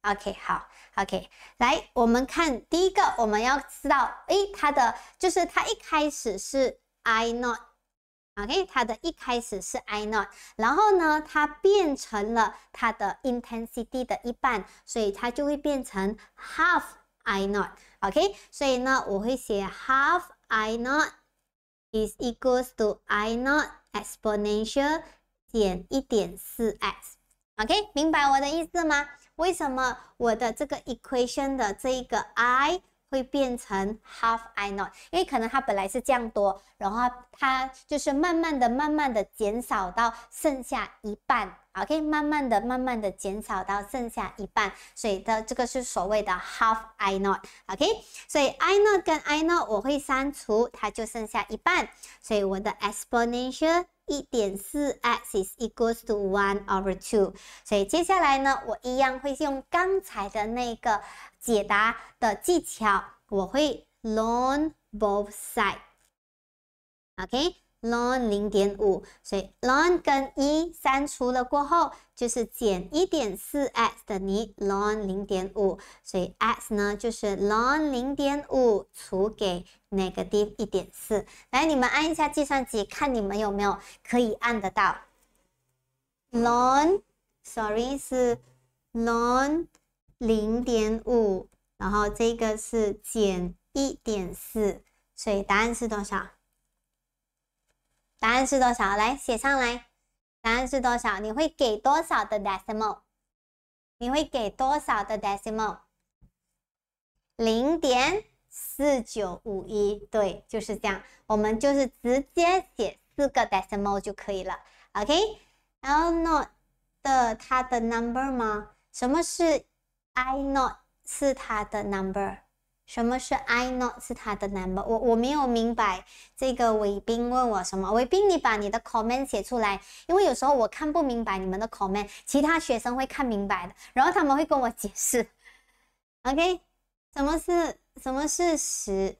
A: OK，好，OK，来，我们看第一个，我们要知道，诶，它的就是它一开始是 I not，OK，它的一开始是 I not，然后呢，它变成了它的 intensity 的一半，所以它就会变成 half I not。OK，所以呢，我会写 half I not is equals to I not exponential 减一点四 x。OK，明白我的意思吗？为什么我的这个 equation 的这一个 I？会变成 half i not，因为可能它本来是这样多，然后它就是慢慢的、慢慢的减少到剩下一半，OK，慢慢的、慢慢的减少到剩下一半，所以它这个是所谓的 half i not，OK，所以 i not 跟 i not 我会删除，它就剩下一半，所以我的 exponential 一点四 x is equals to one over two，所以接下来呢，我一样会用刚才的那个。解答的技巧，我会 l o n e both side，OK，l o n e 零点五，所以 l o n e 跟一删除了过后，就是减一点四 x 的于 l o n e 零点五，所以 x 呢就是 l o n e 零点五除给 negative 一点四，来你们按一下计算机，看你们有没有可以按得到 l o n sorry 是 l o n e 零点五，然后这个是减一点四，所以答案是多少？答案是多少？来写上来，答案是多少？你会给多少的 decimal？你会给多少的 decimal？零点四九五一，对，就是这样。我们就是直接写四个 decimal 就可以了。OK，然后 no 的它的 number 吗？什么是？I not 是他的 number，什么是 I not 是他的 number？我我没有明白这个韦斌问我什么？韦斌，你把你的 comment 写出来，因为有时候我看不明白你们的 comment，其他学生会看明白的，然后他们会跟我解释。OK，什么是什么是十？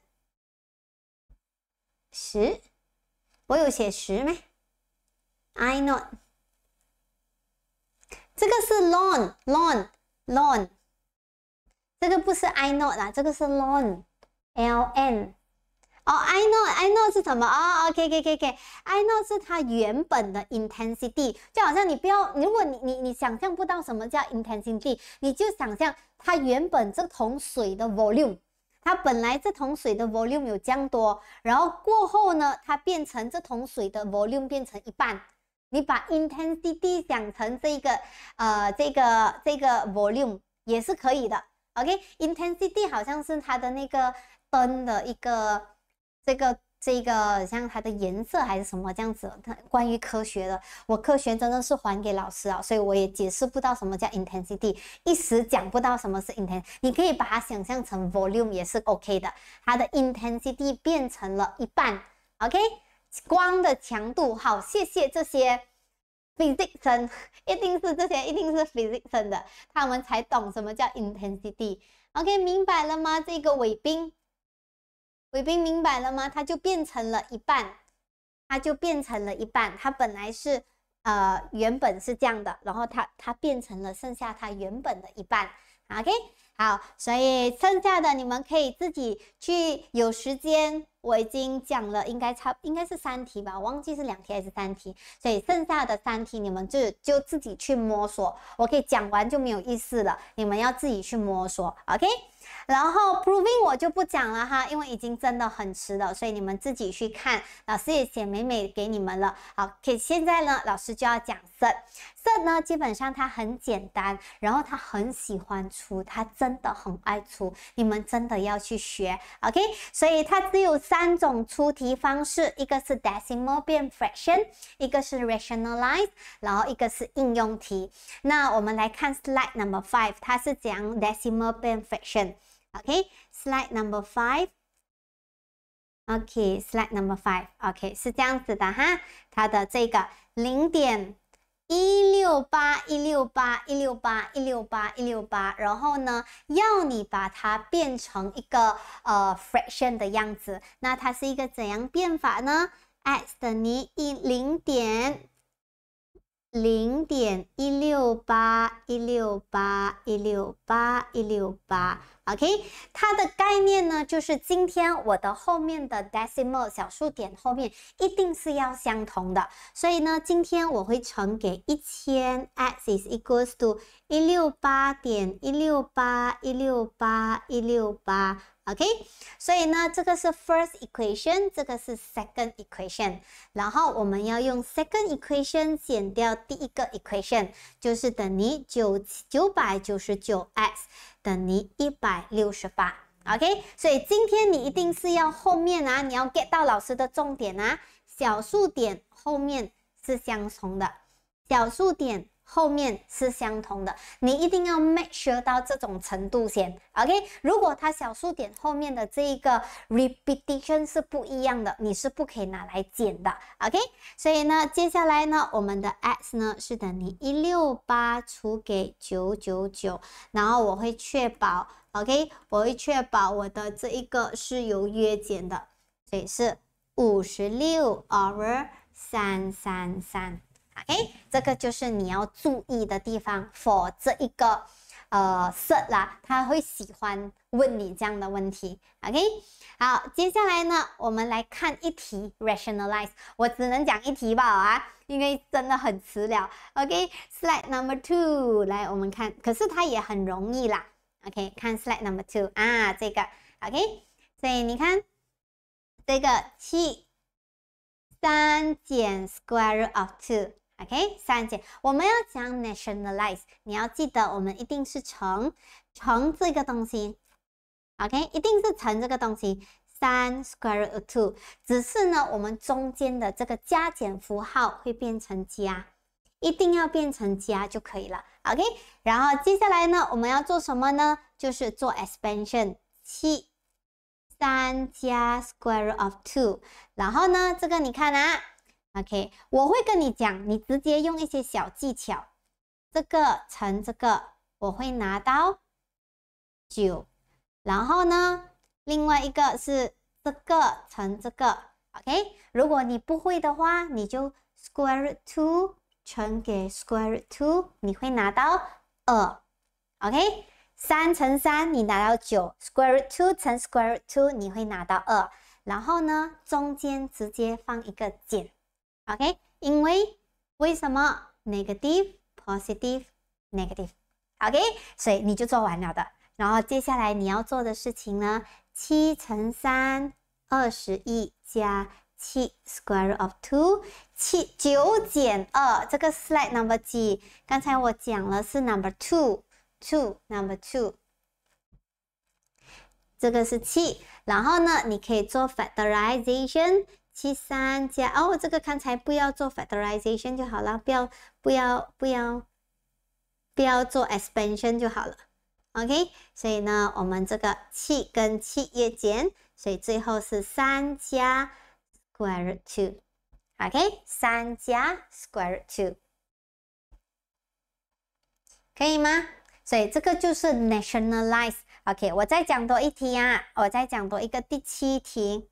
A: 十，我有写十没？I not，这个是 lawn lawn lawn。这个不是 I not 啊，这个是 l o n l n。哦，I k n o w I k n o w 是什么？哦，OK，OK，OK，I k n o w 是它原本的 intensity。就好像你不要，如果你你你想象不到什么叫 intensity，你就想象它原本这桶水的 volume，它本来这桶水的 volume 有有样多，然后过后呢，它变成这桶水的 volume 变成一半。你把 intensity 想成这个呃这个这个 volume 也是可以的。OK，intensity 好像是它的那个灯的一个这个这个像它的颜色还是什么这样子，它关于科学的，我科学真的是还给老师啊，所以我也解释不到什么叫 intensity，一时讲不到什么是 int。e n s 你可以把它想象成 volume 也是 OK 的，它的 intensity 变成了一半。OK，光的强度。好，谢谢这些。Physician，一定是这些一定是 physician 的，他们才懂什么叫 intensity。OK，明白了吗？这个尾兵尾兵明白了吗？它就变成了一半，它就变成了一半。它本来是呃原本是这样的，然后它它变成了剩下它原本的一半。OK。好，所以剩下的你们可以自己去有时间。我已经讲了，应该差应该是三题吧，我忘记是两题还是三题。所以剩下的三题你们就就自己去摸索。我可以讲完就没有意思了，你们要自己去摸索。OK。然后 proving 我就不讲了哈，因为已经真的很迟了，所以你们自己去看。老师也写美美给你们了。好，K，现在呢，老师就要讲色。色呢，基本上它很简单，然后它很喜欢出，它真的很爱出，你们真的要去学。OK，所以它只有三种出题方式，一个是 decimal 变 fraction，一个是 rationalize，然后一个是应用题。那我们来看 slide number five，它是讲 decimal 变 fraction。OK，slide number five。OK，slide number five。OK，是这样子的哈，它的这个零点一六八一六八一六八一六八一六八，然后呢，要你把它变成一个呃 fraction 的样子，那它是一个怎样变法呢？x 等于一零点。零点一六八一六八一六八一六八，OK。它的概念呢，就是今天我的后面的 decimal 小数点后面一定是要相同的，所以呢，今天我会乘给一千 x i s equals to 一六八点一六八一六八一六八。OK，所以呢，这个是 first equation，这个是 second equation，然后我们要用 second equation 减掉第一个 equation，就是等于九九百九十九 x 等于一百六十八。OK，所以今天你一定是要后面啊，你要 get 到老师的重点啊，小数点后面是相同的，小数点。后面是相同的，你一定要 m a k e sure 到这种程度先，OK？如果它小数点后面的这一个 repetition 是不一样的，你是不可以拿来减的，OK？所以呢，接下来呢，我们的 x 呢是等于一六八除给九九九，然后我会确保，OK？我会确保我的这一个是由约减的，所以是五十六 over 三三三。OK，这个就是你要注意的地方，For 这一个呃，Sir 啦，他会喜欢问你这样的问题。OK，好，接下来呢，我们来看一题 rationalize，我只能讲一题吧，啊，因为真的很迟了。OK，slide number two，来，我们看，可是它也很容易啦。OK，看 slide number two 啊，这个 OK，所以你看这个七三减 square root of two。OK，三姐，我们要讲 nationalize。你要记得，我们一定是乘乘这个东西。OK，一定是乘这个东西，三 square root of two。只是呢，我们中间的这个加减符号会变成加，一定要变成加就可以了。OK，然后接下来呢，我们要做什么呢？就是做 expansion，七三加 square root of two。然后呢，这个你看啊。OK，我会跟你讲，你直接用一些小技巧，这个乘这个，我会拿到九。然后呢，另外一个是这个乘这个，OK。如果你不会的话，你就 square two 乘给 square two，你会拿到二。OK，三乘三你拿到九，square two 乘 square two 你会拿到二。然后呢，中间直接放一个减。OK，因为为什么 negative, positive, negative？OK，所以你就做完了的。然后接下来你要做的事情呢？七乘三，二十一加七 square of two，七九减二，这个 slide number 几？刚才我讲了是 number two，two number two，这个是七。然后呢，你可以做 factorization。七三加哦，这个刚才不要做 factorization 就好了，不要不要不要，不要做 expansion 就好了。OK，所以呢，我们这个七跟七也减，所以最后是三加 square root two。OK，三加 square root two，可以吗？所以这个就是 nationalize。OK，我再讲多一题啊，我再讲多一个第七题。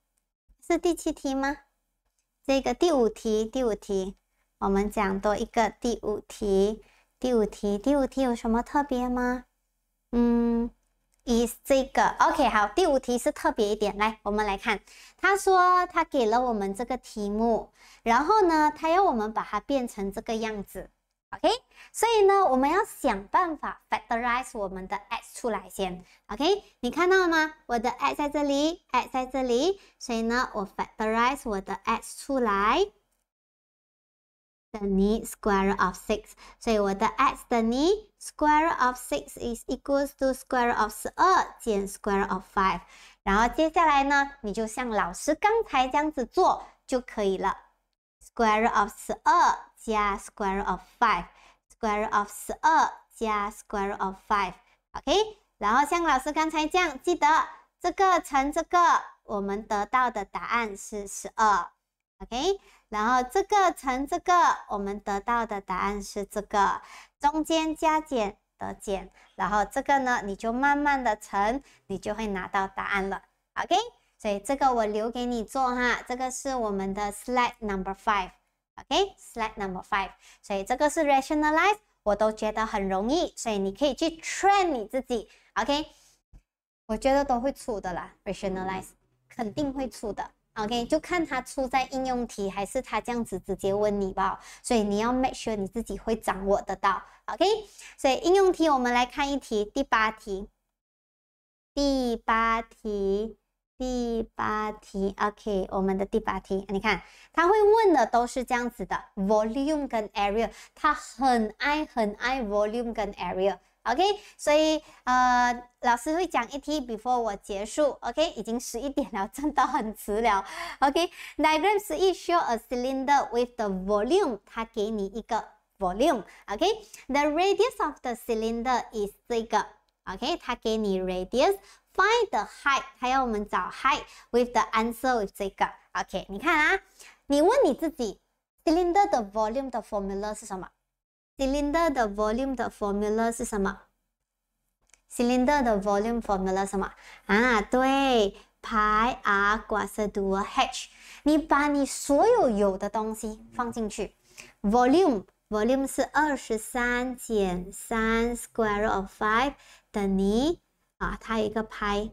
A: 是第七题吗？这个第五题，第五题，我们讲多一个第五题，第五题，第五题有什么特别吗？嗯，i s 这个 OK 好，第五题是特别一点。来，我们来看，他说他给了我们这个题目，然后呢，他要我们把它变成这个样子。OK，所以呢，我们要想办法 factorize 我们的 x 出来先。OK，你看到了吗？我的 x 在这里，x 在这里，所以呢，我 factorize 我的 x 出来等于 square of six，所以我的 x 等于 square of six is equals to square of 十二减 square of five。然后接下来呢，你就像老师刚才这样子做就可以了。square of 十二。加 square of five，square of 十二加 square of five，OK，然后像老师刚才这样，记得这个乘这个，我们得到的答案是十二，OK，然后这个乘这个，我们得到的答案是这个，中间加减得减，然后这个呢，你就慢慢的乘，你就会拿到答案了，OK，所以这个我留给你做哈，这个是我们的 slide number five。OK，slide number five，所以这个是 rationalize，我都觉得很容易，所以你可以去 train 你自己。OK，我觉得都会出的啦，rationalize，肯定会出的。OK，就看他出在应用题，还是他这样子直接问你吧。所以你要 make sure 你自己会掌握得到。OK，所以应用题我们来看一题，第八题，第八题。第八题，OK，我们的第八题，你看他会问的都是这样子的，volume 跟 area，他很爱很爱 volume 跟 area，OK，所以呃老师会讲一题，before 我结束，OK，已经十一点了，真的很迟了 o k d i a g r a m 是一 show a cylinder with the volume，他给你一个 volume，OK，the radius of the cylinder is 这个，OK，他给你 radius。Find the height，还要我们找 height with the answer with 这个。OK，你看啊，你问你自己，cylinder the volume 的 formula 是什么？cylinder the volume 的 formula 是什么？cylinder the volume formula 是什么？啊，对，pi r squared o v e h。你把你所有有的东西放进去，volume volume 是二十三减三 square root of five 等于。啊，它有一个拍。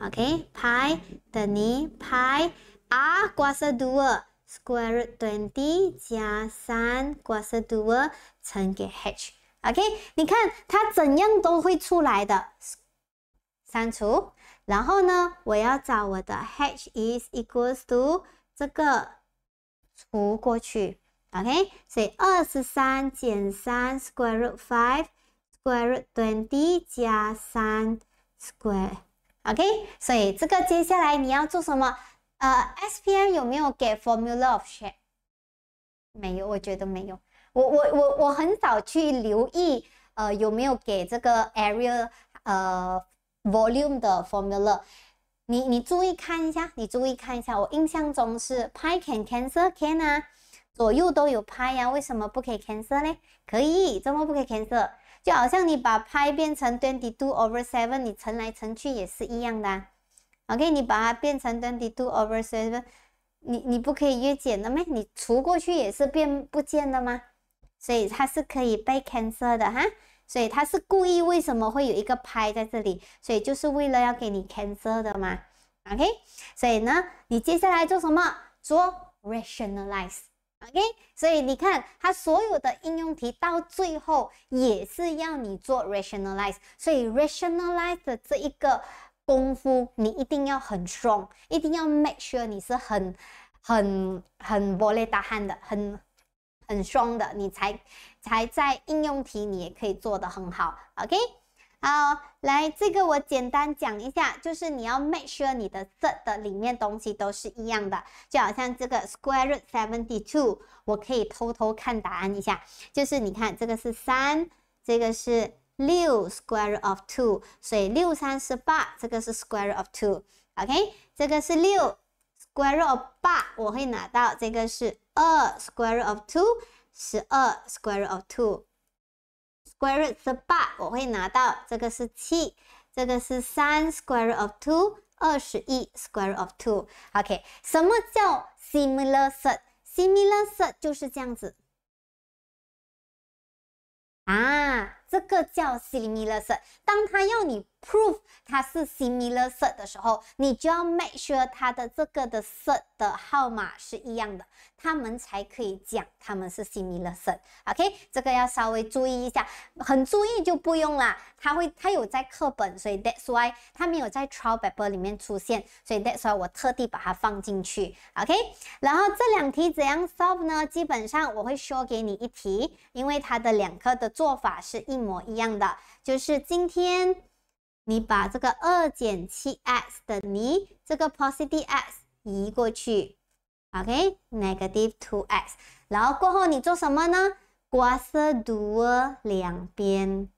A: o k 拍等于拍。啊，根号二，square root twenty 加三，根号二乘给 h，OK，你看它怎样都会出来的。删除，然后呢，我要找我的 h is equals to 这个除过去，OK，所以二十三减三，square root five。Square twenty 加三 square，OK，所以这个接下来你要做什么？呃，SPM 有没有给 formula of shape？没有，我觉得没有。我我我我很少去留意，呃，有没有给这个 area，呃，volume 的 formula。你你注意看一下，你注意看一下。我印象中是 pi can cancel，can 啊？左右都有 pi 啊，为什么不可以 cancel 呢？可以，怎么不可以 cancel？就好像你把派变成 twenty two over seven，你乘来乘去也是一样的，OK？你把它变成 twenty two over seven，你你不可以约减的咩？你除过去也是变不见的吗？所以它是可以被 cancel 的哈，所以它是故意为什么会有一个派在这里？所以就是为了要给你 cancel 的嘛，OK？所以呢，你接下来做什么？做 rationalize。OK，所以你看，它所有的应用题到最后也是要你做 rationalize，所以 rationalize 的这一个功夫，你一定要很 strong，一定要 make sure 你是很、很、很波力大汉的、很、很 strong 的，你才才在应用题你也可以做得很好。OK。好，来这个我简单讲一下，就是你要 make sure 你的这的里面东西都是一样的，就好像这个 square root seventy two，我可以偷偷看答案一下，就是你看这个是三，这个是六 square of two，所以六三是八，这个是 square of two，OK，这个是六 square of 八，我会拿到这个是二 square of two，十二 square of two。Square root o 八，我会拿到这个是七，这个是三，square root of two，二十一，square root of two，OK，什么叫 similar s e t similar s e t 就是这样子啊。这个叫 similar set。当他要你 prove 它是 similar set 的时候，你就要 make sure 它的这个的 set 的号码是一样的，他们才可以讲他们是 similar set。OK，这个要稍微注意一下，很注意就不用啦。他会，他有在课本，所以 that's why 他没有在 trial paper 里面出现，所以 that's why 我特地把它放进去。OK，然后这两题怎样 solve 呢？基本上我会说给你一题，因为它的两个的做法是一。一模一样的，就是今天你把这个二减七 x 的你这个 positive x 移过去，OK negative two x，然后过后你做什么呢？刮色多两边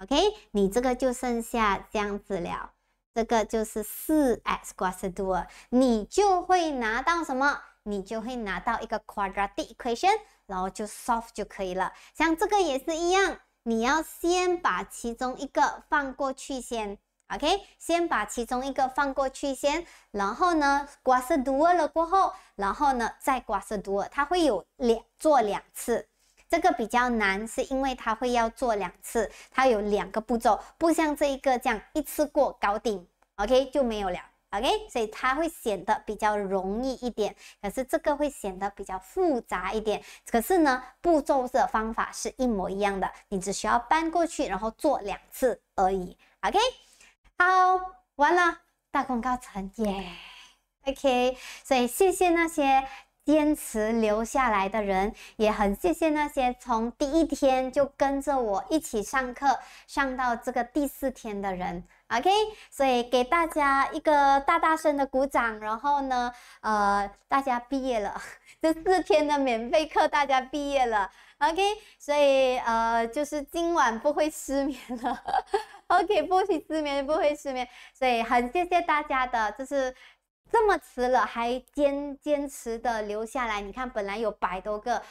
A: ，OK，你这个就剩下这样子了。这个就是四 x 刮瑟多尔，你就会拿到什么？你就会拿到一个 quadratic equation，然后就 solve 就可以了。像这个也是一样。你要先把其中一个放过去先，OK？先把其中一个放过去先，然后呢，刮色多了过后，然后呢再刮色多，它会有两做两次，这个比较难，是因为它会要做两次，它有两个步骤，不像这一个这样一次过搞定，OK 就没有了。OK，所以它会显得比较容易一点，可是这个会显得比较复杂一点。可是呢，步骤的方法是一模一样的，你只需要搬过去，然后做两次而已。OK，好，完了，大功告成耶。OK，所以谢谢那些坚持留下来的人，也很谢谢那些从第一天就跟着我一起上课上到这个第四天的人。OK，所以给大家一个大大声的鼓掌，然后呢，呃，大家毕业了，这四天的免费课大家毕业了。OK，所以呃，就是今晚不会失眠了。OK，不会失眠，不会失眠。所以很谢谢大家的，就是这么迟了还坚坚持的留下来。你看，本来有百多个。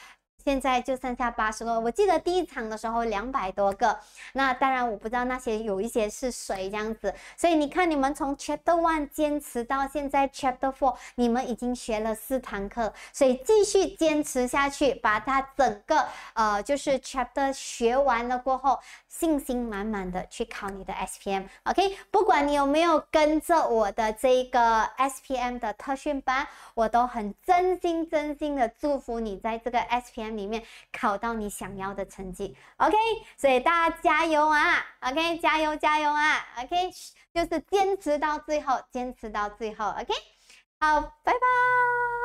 A: 现在就剩下八十个。我记得第一场的时候两百多个，那当然我不知道那些有一些是谁这样子，所以你看你们从 chapter one 坚持到现在 chapter four，你们已经学了四堂课，所以继续坚持下去，把它整个呃就是 chapter 学完了过后，信心满满的去考你的 SPM，OK，不管你有没有跟着我的这一个 SPM 的特训班，我都很真心真心的祝福你在这个 SPM。里面考到你想要的成绩，OK，所以大家加油啊，OK，加油加油啊，OK，就是坚持到最后，坚持到最后，OK，好，拜拜。